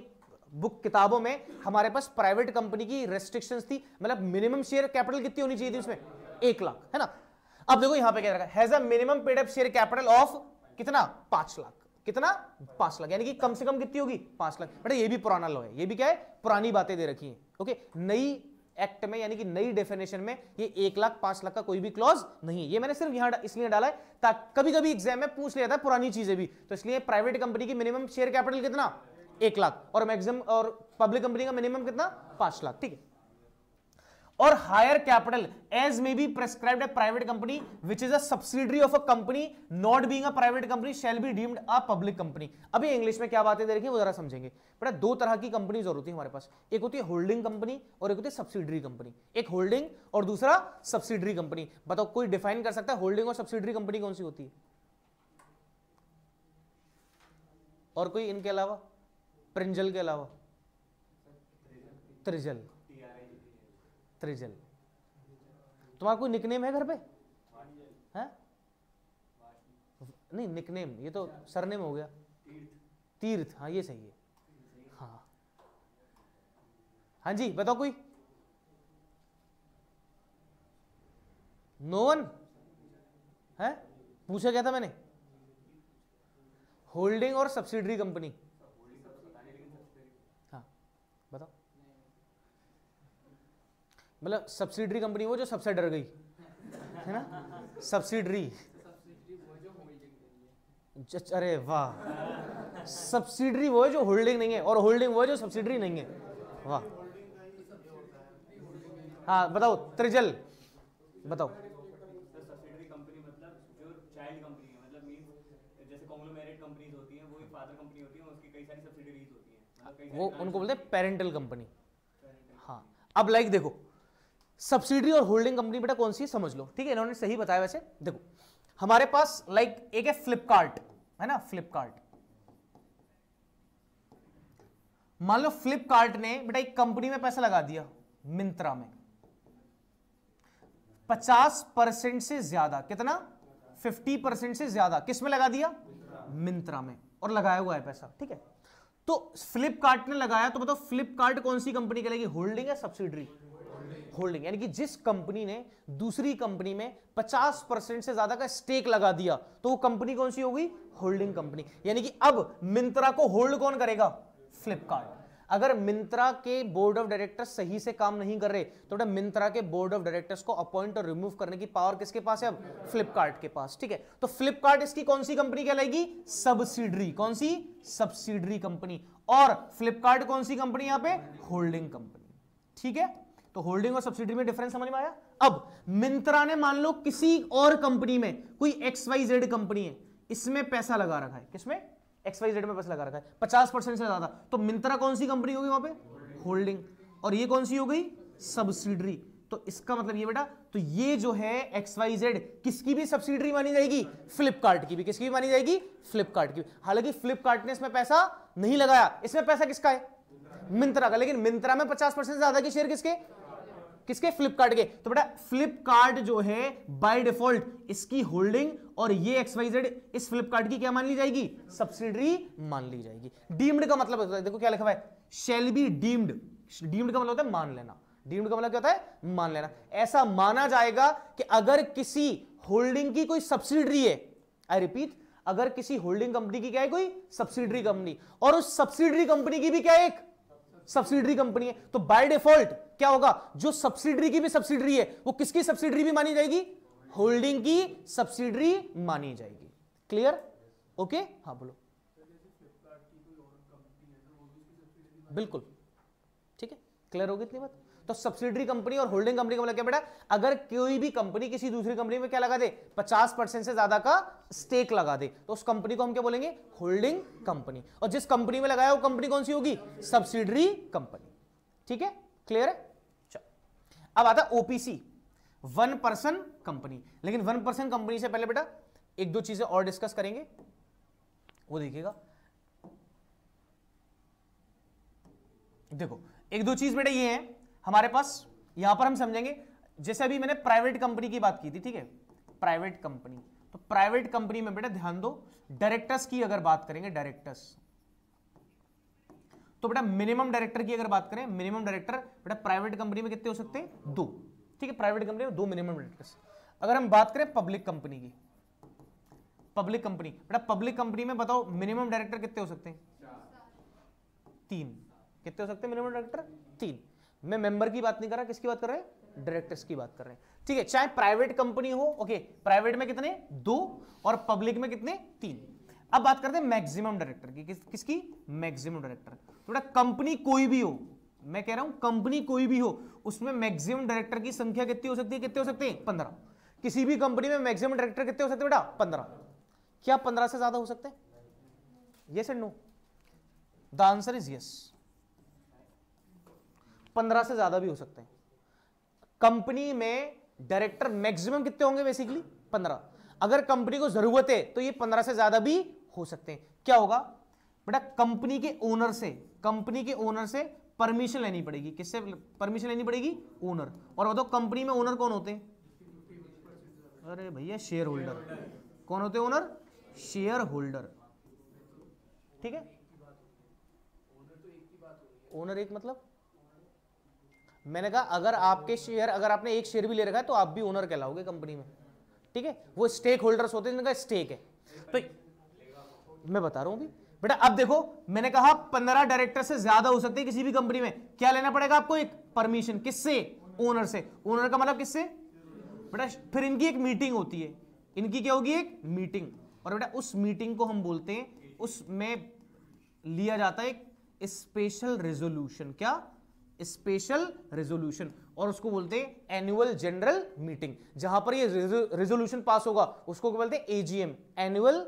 बुक किताबों में हमारे पास प्राइवेट कंपनी की रेस्ट्रिक्शंस थी मतलब मिनिमम शेयर कैपिटल कितनी होनी चाहिए थी उसमें एक लाख है ना अब देखो यहां पे क्या रखा has a minimum paid up share capital of कितना पांच लाख कितना पांच लाख यानी कि कम से कम कितनी होगी पांच लाख बेटा ये भी पुराना लॉ है ये भी क्या है पुरानी बातें दे रखी है ओके नई एक्ट में यानी कि नई डेफिनेशन में ये एक लाख पांच लाख का कोई भी क्लॉज नहीं है ये मैंने सिर्फ यहां इसलिए डाला है ताकि कभी कभी एग्जाम में पूछ लिया था पुरानी चीजें भी तो इसलिए प्राइवेट कंपनी की मिनिमम शेयर कैपिटल कितना एक लाख और मैक्सिमम और पब्लिक कंपनी का मिनिमम कितना पांच लाख ठीक है और higher capital as may be prescribe a private company which is subsidiary of a company not being private company shall be deemed a public company अभी इंग्लिश में क्या बातें दे रखी वो जरा समझेंगे बेटा दो तरह की कंपनी जरूरत होती है हमारे पास एक होती है होल्डिंग कंपनी और एक होती है सब्सिडरी कंपनी एक होल्डिंग और दूसरा सब्सिडरी कंपनी बताओ कोई डिफाइन कर सकता है होल्डिंग और सब्सिडरी कंपनी कौन सी होती है और कोई इनके अलावा प्रिंजल के अलावा त्रिजल त्रिजल तुम्हारा कोई निकनेम है घर पे है नहीं निकनेम ये तो सरनेम हो गया तीर्थ हाँ ये सही है हाँ हाँ जी बताओ कोई नोवन है पूछा क्या था मैंने होल्डिंग और सब्सिडरी कंपनी मतलब सब्सिडरी कंपनी वो जो सबसे डर गई है ना सब्सिडरी अरे वाह सब्सिडरी वो है जो होल्डिंग नहीं है और होल्डिंग वो है जो सब्सिडरी नहीं है वाह हाँ बताओ त्रिजल बताओ वो उनको बोलते हैं पेरेंटल कंपनी हाँ अब लाइक देखो सब्सिडी और होल्डिंग कंपनी बेटा कौन सी समझ लो ठीक है इन्होंने सही बताया वैसे देखो हमारे पास लाइक एक है फ्लिपकार्ट है ना फ्लिपकार्ट मान लो फ्लिपकार्ट ने बेटा एक कंपनी में पैसा लगा दिया मिंत्रा में 50 परसेंट से ज्यादा कितना 50 परसेंट से ज्यादा किस में लगा दिया मिंत्रा में और लगाया हुआ है पैसा ठीक है तो फ्लिपकार्ट ने लगाया तो बताओ फ्लिपकार्ट कौन सी कंपनी कहलाएगी होल्डिंग है सब्सिडरी होल्डिंग यानी कि जिस कंपनी ने दूसरी कंपनी में 50 परसेंट से ज्यादा का स्टेक लगा दिया तो वो कंपनी कौन सी होगी होल्डिंग कंपनी यानी कि अब मिंत्रा को होल्ड कौन करेगा फ्लिपकार्ट अगर मिंत्रा के बोर्ड ऑफ डायरेक्टर्स सही से काम नहीं कर रहे तो बेटा मिंत्रा के बोर्ड ऑफ डायरेक्टर्स को अपॉइंट और रिमूव करने की पावर किसके पास है अब फ्लिपकार्ट के पास ठीक है तो फ्लिपकार्ट इसकी कौन सी कंपनी कहलाएगी सब्सिडरी कौन सी सब्सिडरी कंपनी और फ्लिपकार्ट कौन सी कंपनी यहां पे होल्डिंग कंपनी ठीक है तो होल्डिंग और सब्सिडी में डिफरेंस समझ में आया अब मिंत्रा ने मान लो किसी और कंपनी में कोई एक्स वाई जेड कंपनी है इसमें पैसा लगा रखा है किसमें एक्स वाई जेड में पैसा लगा रखा है पचास परसेंट से ज्यादा तो मिंत्रा कौन सी कंपनी होगी वहां पे होल्डिंग और ये कौन सी हो गई सब्सिडरी तो इसका मतलब ये बेटा तो ये जो है एक्स वाई जेड किसकी भी सब्सिडरी मानी जाएगी फ्लिपकार्ट की भी किसकी भी मानी जाएगी फ्लिपकार्ट की हालांकि फ्लिपकार्ट ने इसमें पैसा नहीं लगाया इसमें पैसा किसका है मिंत्रा का लेकिन मिंत्रा में पचास परसेंट ज्यादा की शेयर किसके किसके फ्लिपकार्ट के तो बेटा फ्लिपकार्ट जो है बाय डिफॉल्ट इसकी होल्डिंग और ये एक्सवाइजेड इस फ्लिपकार्ट की क्या मान ली जाएगी सब्सिडरी मान ली जाएगी डीम्ड का मतलब होता है देखो क्या लिखा हुआ है शेल बी डीम्ड डीम्ड का मतलब होता है मान लेना डीम्ड का मतलब क्या होता है मान लेना ऐसा माना जाएगा कि अगर किसी होल्डिंग की कोई सब्सिडरी है आई रिपीट अगर किसी होल्डिंग कंपनी की क्या है कोई सब्सिडरी कंपनी और उस सब्सिडरी कंपनी की भी क्या एक सब्सिडरी कंपनी है तो बाय डिफॉल्ट क्या होगा जो सब्सिडरी की भी सब्सिडरी है वो किसकी सब्सिडरी भी मानी जाएगी होल्डिंग की सब्सिडरी मानी जाएगी क्लियर ओके हाँ बोलो बिल्कुल ठीक है क्लियर होगी इतनी बात तो सब्सिडरी कंपनी और होल्डिंग कंपनी का मतलब क्या बेटा अगर कोई भी कंपनी किसी दूसरी कंपनी में क्या लगा दे पचास परसेंट से ज्यादा का स्टेक लगा दे तो उस कंपनी को हम क्या बोलेंगे होल्डिंग कंपनी और जिस कंपनी में लगाया वो कंपनी कौन सी होगी सब्सिडरी कंपनी ठीक है क्लियर है अब आता ओपीसी वन पर्सन कंपनी लेकिन वन पर्सन कंपनी से पहले बेटा एक दो चीजें और डिस्कस करेंगे वो देखिएगा देखो एक दो चीज बेटा ये है हमारे पास यहां पर हम समझेंगे जैसे अभी मैंने प्राइवेट कंपनी की बात की थी ठीक है प्राइवेट कंपनी तो प्राइवेट कंपनी में बेटा ध्यान दो डायरेक्टर्स की अगर बात करेंगे डायरेक्टर्स तो बेटा मिनिमम डायरेक्टर की अगर बात करें मिनिमम डायरेक्टर बेटा प्राइवेट कंपनी में कितने हो सकते हैं दो ठीक है प्राइवेट कंपनी में दो मिनिमम डायरेक्टर्स अगर हम बात करें पब्लिक कंपनी की पब्लिक कंपनी बेटा पब्लिक कंपनी में बताओ मिनिमम डायरेक्टर कितने हो सकते हैं तीन कितने हो सकते हैं मिनिमम डायरेक्टर तीन मैं मेंबर की बात नहीं कर रहा किसकी बात कर रहे हैं डायरेक्टर्स की बात कर रहे हैं ठीक है चाहे प्राइवेट कंपनी हो ओके प्राइवेट में कितने दो और पब्लिक में कितने तीन अब बात करते हैं मैक्सिमम डायरेक्टर की किस, किसकी मैक्सिमम डायरेक्टर थोड़ा कंपनी कोई भी हो मैं कह रहा हूं कंपनी कोई भी हो उसमें मैक्सिमम डायरेक्टर की संख्या कितनी हो सकती है कितने हो सकते हैं पंद्रह किसी भी कंपनी में मैक्सिमम डायरेक्टर कितने हो सकते बेटा पंद्रह क्या पंद्रह से ज्यादा हो सकते हैं yes and no the answer is yes पंद्रह से ज्यादा भी हो सकते हैं कंपनी में डायरेक्टर मैक्सिमम कितने होंगे बेसिकली पंद्रह अगर कंपनी को जरूरत है तो ये पंद्रह से ज्यादा भी हो सकते हैं क्या होगा बेटा कंपनी के ओनर से कंपनी के ओनर से परमिशन लेनी पड़ेगी किससे परमिशन लेनी पड़ेगी ओनर और बताओ कंपनी में ओनर कौन होते हैं अरे भैया शेयर होल्डर कौन होते ओनर शेयर होल्डर ठीक है ओनर तो एक मतलब मैंने कहा अगर आपके शेयर अगर आपने एक शेयर भी ले रखा है तो आप भी ओनर कहलाओगे कंपनी में ठीक है वो स्टेक होल्डर्स होते हैं जिनका स्टेक है तो मैं बता रहा हूं अभी बेटा अब देखो मैंने कहा पंद्रह डायरेक्टर से ज्यादा हो सकते हैं किसी भी कंपनी में क्या लेना पड़ेगा आपको एक परमिशन किससे ओनर से ओनर का मतलब किससे बेटा फिर इनकी एक मीटिंग होती है इनकी क्या होगी एक मीटिंग और बेटा उस मीटिंग को हम बोलते हैं उसमें लिया जाता है एक स्पेशल रेजोल्यूशन क्या स्पेशल रेजोल्यूशन और उसको बोलते हैं एनुअल जनरल मीटिंग जहां पर ये रेजोल्यूशन पास होगा उसको बोलते हैं एजीएम एनुअल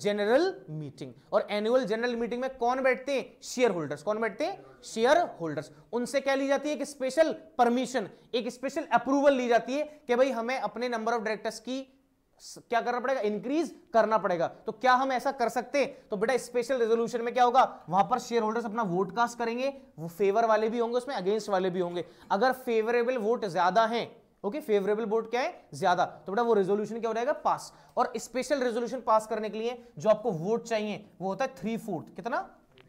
जनरल मीटिंग और एनुअल जनरल मीटिंग में कौन बैठते हैं शेयर होल्डर्स कौन बैठते हैं शेयर होल्डर्स उनसे क्या ली जाती है एक स्पेशल परमिशन एक स्पेशल अप्रूवल ली जाती है कि भाई हमें अपने नंबर ऑफ डायरेक्टर्स की क्या करना पड़ेगा इंक्रीज करना पड़ेगा तो क्या हम ऐसा कर सकते हैं तो बेटा स्पेशल रेजोल्यूशन में क्या होगा वहां पर शेयर होल्डर्स अपना वोट कास्ट करेंगे वो फेवर वाले भी होंगे उसमें अगेंस्ट वाले भी होंगे अगर फेवरेबल वोट ज्यादा है ओके फेवरेबल वोट क्या है ज्यादा तो बेटा वो रेजोल्यूशन क्या हो जाएगा पास और स्पेशल रेजोल्यूशन पास करने के लिए जो आपको वोट चाहिए वो होता है थ्री फोर्थ कितना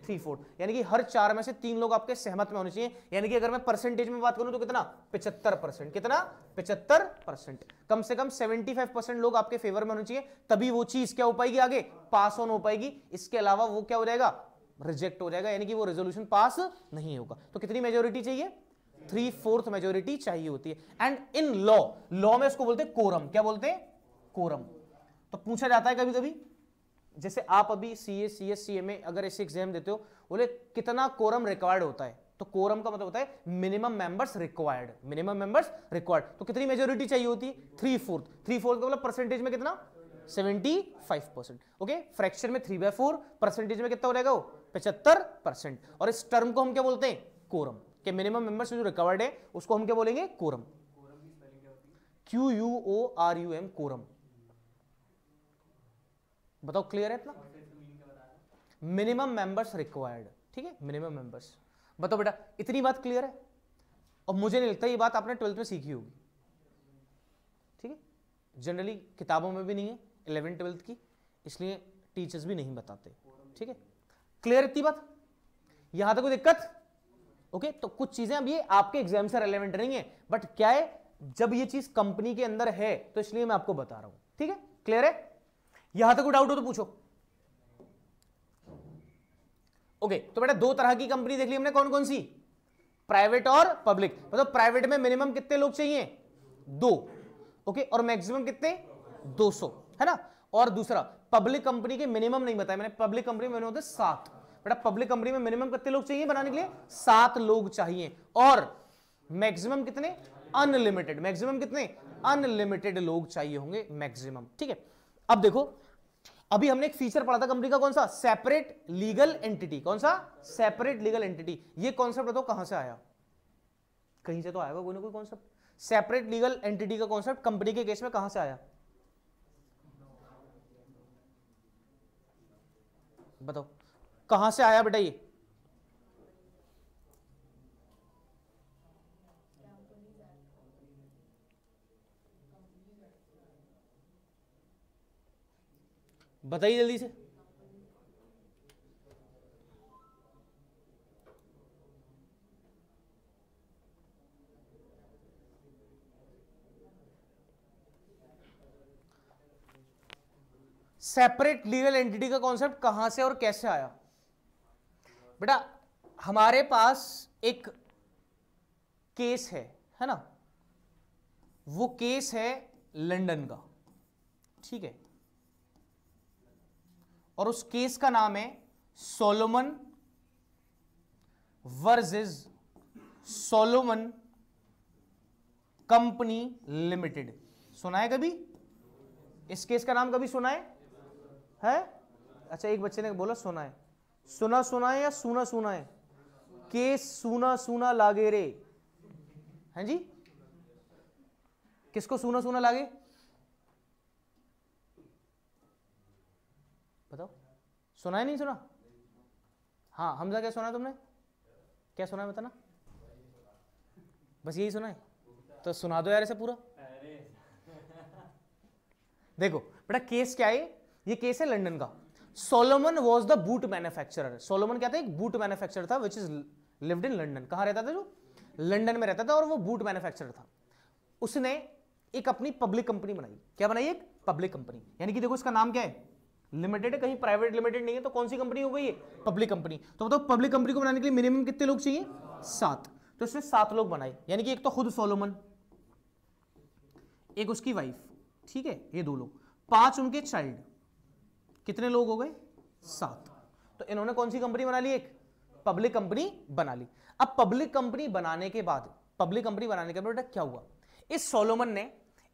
थ्री फोर्थ यानी कि हर चार में से तीन लोग आपके सहमत में होने चाहिए यानी कि अगर मैं परसेंटेज में बात करूं तो कितना पिछहत्तर परसेंट कितना पिछहत्तर परसेंट कम से कम सेवेंटी फाइव परसेंट लोग आपके फेवर में होने चाहिए तभी वो चीज क्या हो पाएगी आगे पास ऑन हो पाएगी इसके अलावा वो क्या हो जाएगा रिजेक्ट हो जाएगा यानी कि वो रेजोल्यूशन पास नहीं होगा तो कितनी मेजोरिटी चाहिए थ्री फोर्थ मेजोरिटी चाहिए होती है एंड इन लॉ लॉ में उसको बोलते हैं कोरम क्या बोलते हैं कोरम तो पूछा जाता है कभी कभी जैसे आप अभी सी ए C S C M A अगर ऐसे एग्जाम देते हो बोले कितना कोरम रिक्वायर्ड होता है तो कोरम का मतलब होता है minimum members required minimum members required तो कितनी मेजोरिटी चाहिए होती है थ्री फोर्थ थ्री फोर्थ का मतलब परसेंटेज में कितना 75 परसेंट ओके फ्रैक्शन में थ्री बाय फोर परसेंटेज में कितना हो जाएगा वो पचहत्तर परसेंट और इस टर्म को हम क्या बोलते हैं कोरम के मिनिमम मेंबर्स जो रिकवर्ड है उसको हम क्या बोलेंगे quorum Q U O R U M quorum बताओ क्लियर है इतना मिनिमम मेंबर्स रिक्वायर्ड ठीक है मिनिमम मेंबर्स बताओ बेटा इतनी बात क्लियर है और मुझे नहीं लगता ये बात आपने ट्वेल्थ में सीखी होगी ठीक है जनरली किताबों में भी नहीं है इलेवन ट्वेल्थ की इसलिए टीचर्स भी नहीं बताते ठीक है क्लियर इतनी बात यहां तक कोई दिक्कत ओके तो कुछ चीजें अब ये आपके एग्जाम से रिलेवेंट नहीं है बट क्या है जब ये चीज कंपनी के अंदर है तो इसलिए मैं आपको बता रहा हूं ठीक है क्लियर है यहां तक कोई डाउट हो तो पूछो ओके okay, तो बेटा दो तरह की कंपनी देख ली हमने कौन कौन सी प्राइवेट और पब्लिक मतलब प्राइवेट में मिनिमम कितने लोग चाहिए दो ओके okay, और मैक्सिमम कितने 200 है ना और दूसरा पब्लिक कंपनी के मिनिमम नहीं बताया मैंने पब्लिक कंपनी में होते सात बेटा पब्लिक कंपनी में मिनिमम कितने लोग चाहिए बनाने के लिए सात लोग चाहिए और मैक्सिमम कितने अनलिमिटेड मैक्सिमम कितने अनलिमिटेड लोग चाहिए होंगे मैक्सिमम ठीक है अब देखो अभी हमने एक फीचर पढ़ा था कंपनी का कौन सा सेपरेट लीगल एंटिटी कौन सा सेपरेट लीगल एंटिटी ये कॉन्सेप्ट बताओ कहां से आया कहीं से तो आया कोई ना कोई कॉन्सेप्ट सेपरेट लीगल एंटिटी का कॉन्सेप्ट कंपनी के केस में कहां से आया बताओ कहां से आया बेटा ये बताइए जल्दी से सेपरेट लीगल एंटिटी का कॉन्सेप्ट कहां से और कैसे आया बेटा हमारे पास एक केस है है ना वो केस है लंदन का ठीक है और उस केस का नाम है Solomon versus Solomon company limited सुना है कभी इस केस का नाम कभी सुना है है अच्छा एक बच्चे ने बोला सुना है सुना सुना है या सुना सुना है केस सुना सुना लागे रे हैं जी किसको सुना सुना लागे सुना है नहीं सुना हाँ हमजा क्या सुना तुमने क्या सुना है बताना बस यही सुना है तो सुना दो यार ऐसे पूरा देखो बेटा केस क्या है ये केस है लंदन का Solomon was the boot manufacturer Solomon क्या था एक बूट मैन्युफैक्चरर था which is lived in London कहा रहता था जो लंडन में रहता था और वो बूट मैन्युफैक्चरर था उसने एक अपनी पब्लिक कंपनी बनाई क्या बनाई एक पब्लिक कंपनी यानी कि देखो इसका नाम क्या है लिमिटेड है कहीं प्राइवेट लिमिटेड नहीं है तो कौन सी कंपनी हो गई है पब्लिक कंपनी तो बताओ पब्लिक कंपनी को बनाने के लिए मिनिमम कितने लोग चाहिए सात तो इसने सात लोग बनाए यानी कि एक तो खुद सोलोमन एक उसकी वाइफ ठीक है ये दो लोग पांच उनके चाइल्ड कितने लोग हो गए सात तो इन्होंने कौन सी कंपनी बना ली एक पब्लिक कंपनी बना ली अब पब्लिक कंपनी बनाने के बाद पब्लिक कंपनी बनाने के बाद क्या हुआ इस सोलोमन ने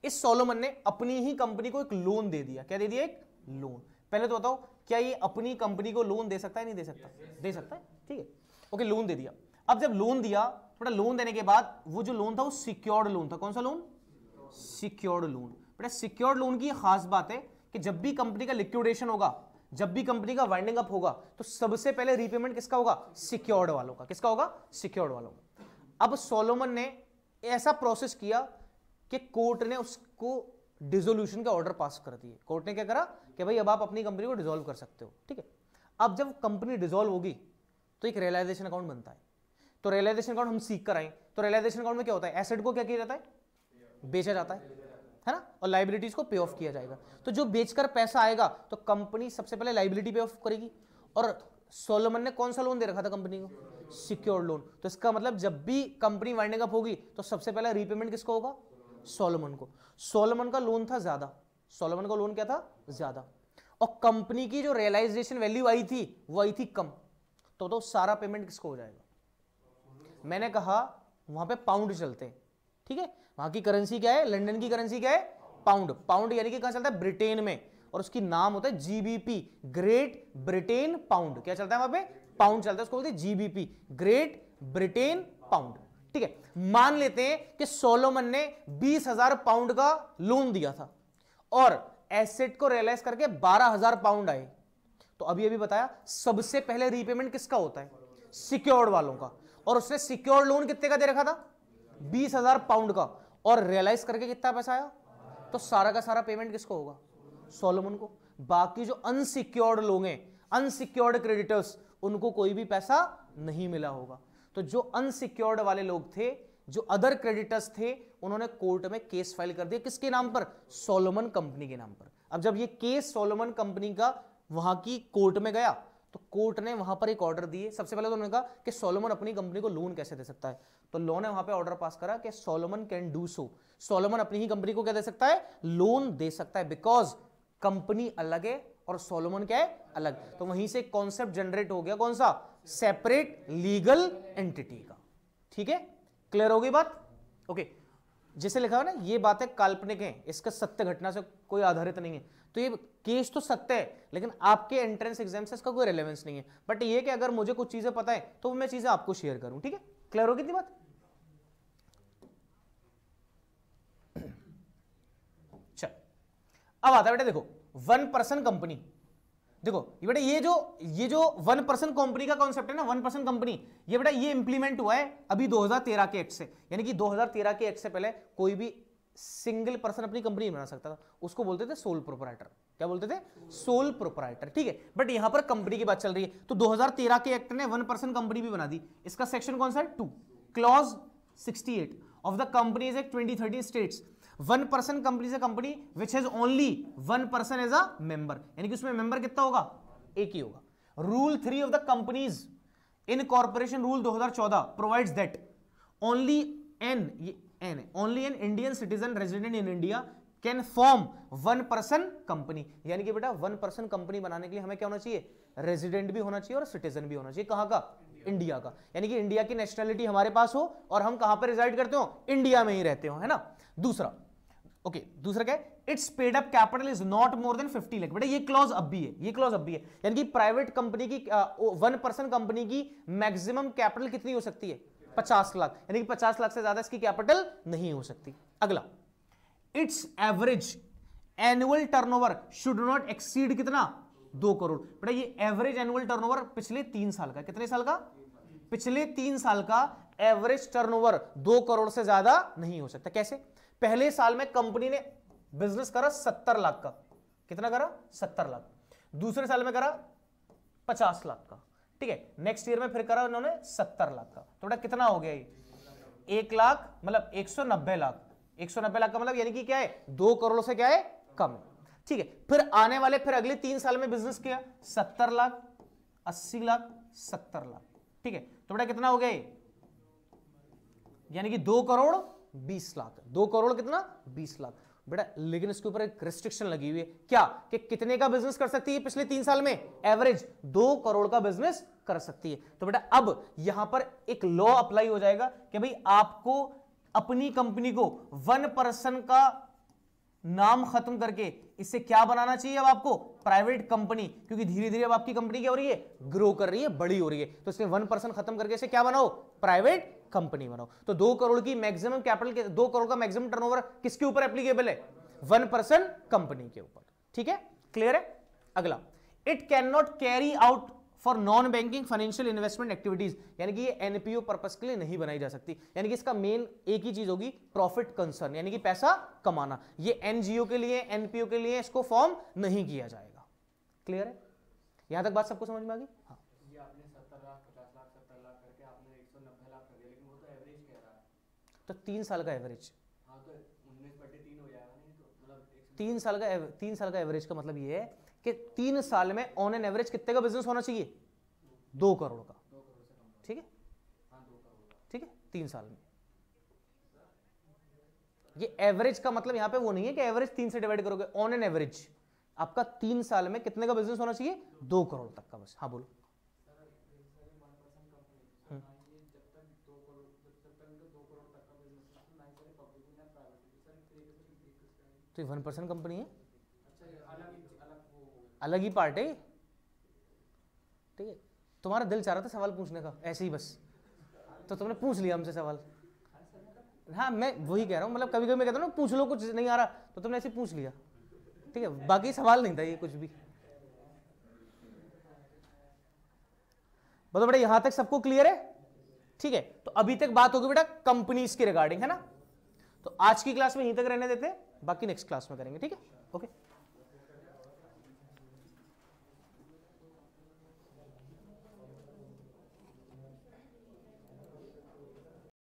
इस सोलोमन ने अपनी ही कंपनी को एक लोन दे दिया क्या दे दिया एक लोन पहले तो बताओ क्या ये अपनी कंपनी को लोन दे सकता है नहीं दे सकता yes, yes, दे सकता है ठीक है ओके लोन दे दिया अब जब लोन दिया थोड़ा लोन देने के बाद वो जो लोन था वो सिक्योर्ड लोन था कौन सा लोन सिक्योर्ड लोन बेटा सिक्योर्ड लोन की खास बात है कि जब भी कंपनी का लिक्विडेशन होगा जब भी कंपनी का वाइंडिंग अप होगा तो सबसे पहले रीपेमेंट किसका होगा सिक्योर्ड वालों का किसका होगा सिक्योर्ड वालों का अब सोलोमन ने ऐसा प्रोसेस किया कि कोर्ट ने उसको डिसोल्यूशन का ऑर्डर पास कर दिए कोर्ट ने क्या करा कि भाई अब आप अपनी कंपनी को डिजोल्व कर सकते हो ठीक है अब जब कंपनी डिजोल्व होगी तो एक रियलाइजेशन अकाउंट बनता है तो रियलाइजेशन अकाउंट हम सीख कर आए तो रियलाइजेशन अकाउंट में क्या होता है एसेट को क्या किया जाता है बेचा जाता है है ना और लाइबिलिटीज को पे ऑफ किया जाएगा तो जो बेचकर पैसा आएगा तो कंपनी सबसे पहले लाइबिलिटी पे ऑफ करेगी और सोलोमन ने कौन सा लोन दे रखा था कंपनी को सिक्योर लोन तो इसका मतलब जब भी कंपनी वाइंडिंग अप होगी तो सबसे पहले रीपेमेंट किसको होगा सोलोमन को सोलोमन का लोन था ज्यादा सोलोमन का लोन क्या था ज्यादा और कंपनी की जो रियलाइजेशन वैल्यू आई थी वो आई थी कम तो तो सारा पेमेंट किसको हो जाएगा मैंने कहा वहां पे पाउंड चलते हैं ठीक है वहां की करेंसी क्या है लंदन की करेंसी क्या है पाउंड पाउंड यानी कि कहां चलता है ब्रिटेन में और उसकी नाम होता है जीबीपी ग्रेट ब्रिटेन पाउंड क्या चलता है वहां पे पाउंड चलता है उसको बोलते हैं जीबीपी ग्रेट ब्रिटेन पाउंड ठीक है मान लेते हैं कि सोलोमन ने बीस हजार पाउंड का लोन दिया था और एसेट को रियलाइज करके बारह हजार पाउंड आए तो अभी अभी बताया सबसे पहले रीपेमेंट किसका होता है सिक्योर्ड वालों का और उसने सिक्योर्ड लोन कितने का दे रखा था बीस हजार पाउंड का और रियलाइज करके कितना पैसा आया तो सारा का सारा पेमेंट किसको होगा सोलोमन को बाकी जो अनसिक्योर्ड लोग हैं अनसिक्योर्ड क्रेडिटर्स उनको कोई भी पैसा नहीं मिला होगा तो जो अनसिक्योर्ड वाले लोग थे जो अदर क्रेडिटर्स थे उन्होंने कोर्ट में केस फाइल कर दिया किसके नाम पर सोलोमन कंपनी के नाम पर अब जब ये केस सोलोमन कंपनी का वहां की कोर्ट में गया तो कोर्ट ने वहां पर एक ऑर्डर दिए सबसे पहले तो उन्होंने कहा कि सोलोमन अपनी कंपनी को लोन कैसे दे सकता है तो लॉ ने वहां पे ऑर्डर पास करा कि Solomon can do so Solomon अपनी ही कंपनी को क्या दे सकता है लोन दे सकता है बिकॉज कंपनी अलग है और सोलोमन क्या है अलग तो वहीं से कॉन्सेप्ट जनरेट हो गया कौन सा सेपरेट लीगल एंटिटी का ठीक है क्लियर होगी बात ओके जैसे लिखा है ना ये बातें काल्पनिक हैं इसका सत्य घटना से कोई आधारित नहीं है तो ये केस तो सत्य है लेकिन आपके एंट्रेंस एग्जाम से इसका कोई रेलेवेंस नहीं है बट ये कि अगर मुझे कुछ चीजें पता है तो मैं चीजें आपको शेयर करूं ठीक है क्लियर होगी इतनी बात <coughs> अब आता है बेटा देखो वन पर्सन कंपनी देखो ये बेटा ये जो ये जो वन पर्सन कंपनी का कॉन्सेप्ट है ना वन पर्सन कंपनी ये बेटा ये इंप्लीमेंट हुआ है अभी 2013 के एक्ट से यानी कि 2013 के एक्ट से पहले कोई भी सिंगल पर्सन अपनी कंपनी बना सकता था उसको बोलते थे सोल प्रोपराइटर क्या बोलते थे सोल प्रोपराइटर ठीक है बट यहां पर कंपनी की बात चल रही है तो 2013 के एक्ट ने वन पर्सन कंपनी भी बना दी इसका सेक्शन कौन सा है two clause 68 of the companies act 2013 states one person company से company which has only one person as a member यानी कि उसमें मेंबर कितना होगा एक ही होगा rule three of the companies incorporation rule 2014 provide that only an an only an Indian citizen resident in India can form one person company यानी कि बेटा वन पर्सन कंपनी बनाने के लिए हमें क्या होना चाहिए रेजिडेंट भी होना चाहिए और सिटीजन भी होना चाहिए कहां का इंडिया का यानी कि इंडिया की नेशनैलिटी हमारे पास हो और हम कहां पर रिजाइड करते हो इंडिया में ही रहते हो है ना दूसरा ओके okay, दूसरा क्या है it's paid up capital is not more than 50 lakh बेटा ये क्लॉज अब भी है ये क्लॉज अब भी है यानी कि प्राइवेट कंपनी की वन परसेंट कंपनी की मैक्सिमम कैपिटल कितनी हो सकती है 50 लाख यानी कि 50 लाख से ज्यादा इसकी कैपिटल नहीं हो सकती अगला it's average annual turnover should not exceed कितना दो करोड़ बेटा ये एवरेज एनुअल ओवर पिछले तीन साल का कितने साल का पिछले तीन साल का एवरेज ओवर दो करोड़ से ज्यादा नहीं हो सकता कैसे पहले साल में कंपनी ने बिजनेस करा सत्तर लाख का कितना करा सत्तर लाख दूसरे साल में करा पचास लाख का ठीक है नेक्स्ट ईयर में फिर करा उन्होंने सत्तर लाख का टोटल कितना हो गया ये एक लाख मतलब एक सौ नब्बे लाख एक सौ नब्बे लाख का मतलब यानी कि क्या है दो करोड़ से क्या है कम ठीक है फिर आने वाले फिर अगले तीन साल में बिजनेस किया सत्तर लाख अस्सी लाख सत्तर लाख ठीक है तो बेटा कितना हो गया यानी कि दो करोड़ बीस लाख दो करोड़ कितना बीस लाख बेटा लेकिन इसके ऊपर एक रिस्ट्रिक्शन लगी हुई है क्या कि कितने का बिजनेस कर सकती है पिछले तीन साल में एवरेज दो करोड़ का बिजनेस कर सकती है तो बेटा अब यहां पर एक लॉ अप्लाई हो जाएगा कि भाई आपको अपनी कंपनी को वन पर्सन का नाम खत्म करके इससे क्या बनाना चाहिए अब आपको प्राइवेट कंपनी क्योंकि धीरे धीरे अब आपकी कंपनी क्या हो रही है ग्रो कर रही है बड़ी हो रही है तो इसलिए वन पर्सन खत्म करके इसे क्या बनाओ प्राइवेट कंपनी बनाओ तो दो करोड़ की मैक्सिमम कैपिटल दो करोड़ का मैक्सिमम टर्नओवर किसके ऊपर एप्लीकेबल है वन परसेंट कंपनी के ऊपर ठीक है क्लियर है अगला it can not carry out for non banking financial investment activities यानी कि ये एनपीओ पर्पज के लिए नहीं बनाई जा सकती यानी कि इसका मेन एक ही चीज होगी प्रॉफिट कंसर्न यानी कि पैसा कमाना ये एनजीओ के लिए एनपीओ के लिए इसको फॉर्म नहीं किया जाएगा क्लियर है यहां तक बात सबको समझ में आ गई हाँ तो तीन साल का हाँ, तो एवरेज तो, मतलब तीन साल का तीन साल का एवरेज का मतलब ये है कि तीन साल में ऑन एन एवरेज कितने का बिजनेस होना चाहिए दो करोड़ का ठीक है हाँ, ठीक है तीन साल में ये एवरेज का मतलब यहां पे वो नहीं है कि एवरेज तीन से डिवाइड करोगे ऑन एन एवरेज आपका तीन साल में कितने का बिजनेस होना चाहिए दो करोड़ तक का बस हाँ बोलो तो ये वन परसेंट कंपनी है अच्छा, अलग ही पार्ट है ठीक है तुम्हारा दिल चाह रहा था सवाल पूछने का ऐसे ही बस तो तुमने पूछ लिया हमसे सवाल हाँ मैं वही कह रहा हूँ मतलब कभी कभी मैं कहता हूँ ना पूछ लो कुछ नहीं आ रहा तो तुमने ऐसे पूछ लिया ठीक है बाकी सवाल नहीं था ये कुछ भी बताओ बेटा यहां तक सबको क्लियर है ठीक है तो अभी तक बात होगी बेटा कंपनीज के रिगार्डिंग है ना तो आज की क्लास में यहीं तक रहने देते हैं बाकी नेक्स्ट क्लास में करेंगे ठीक है ओके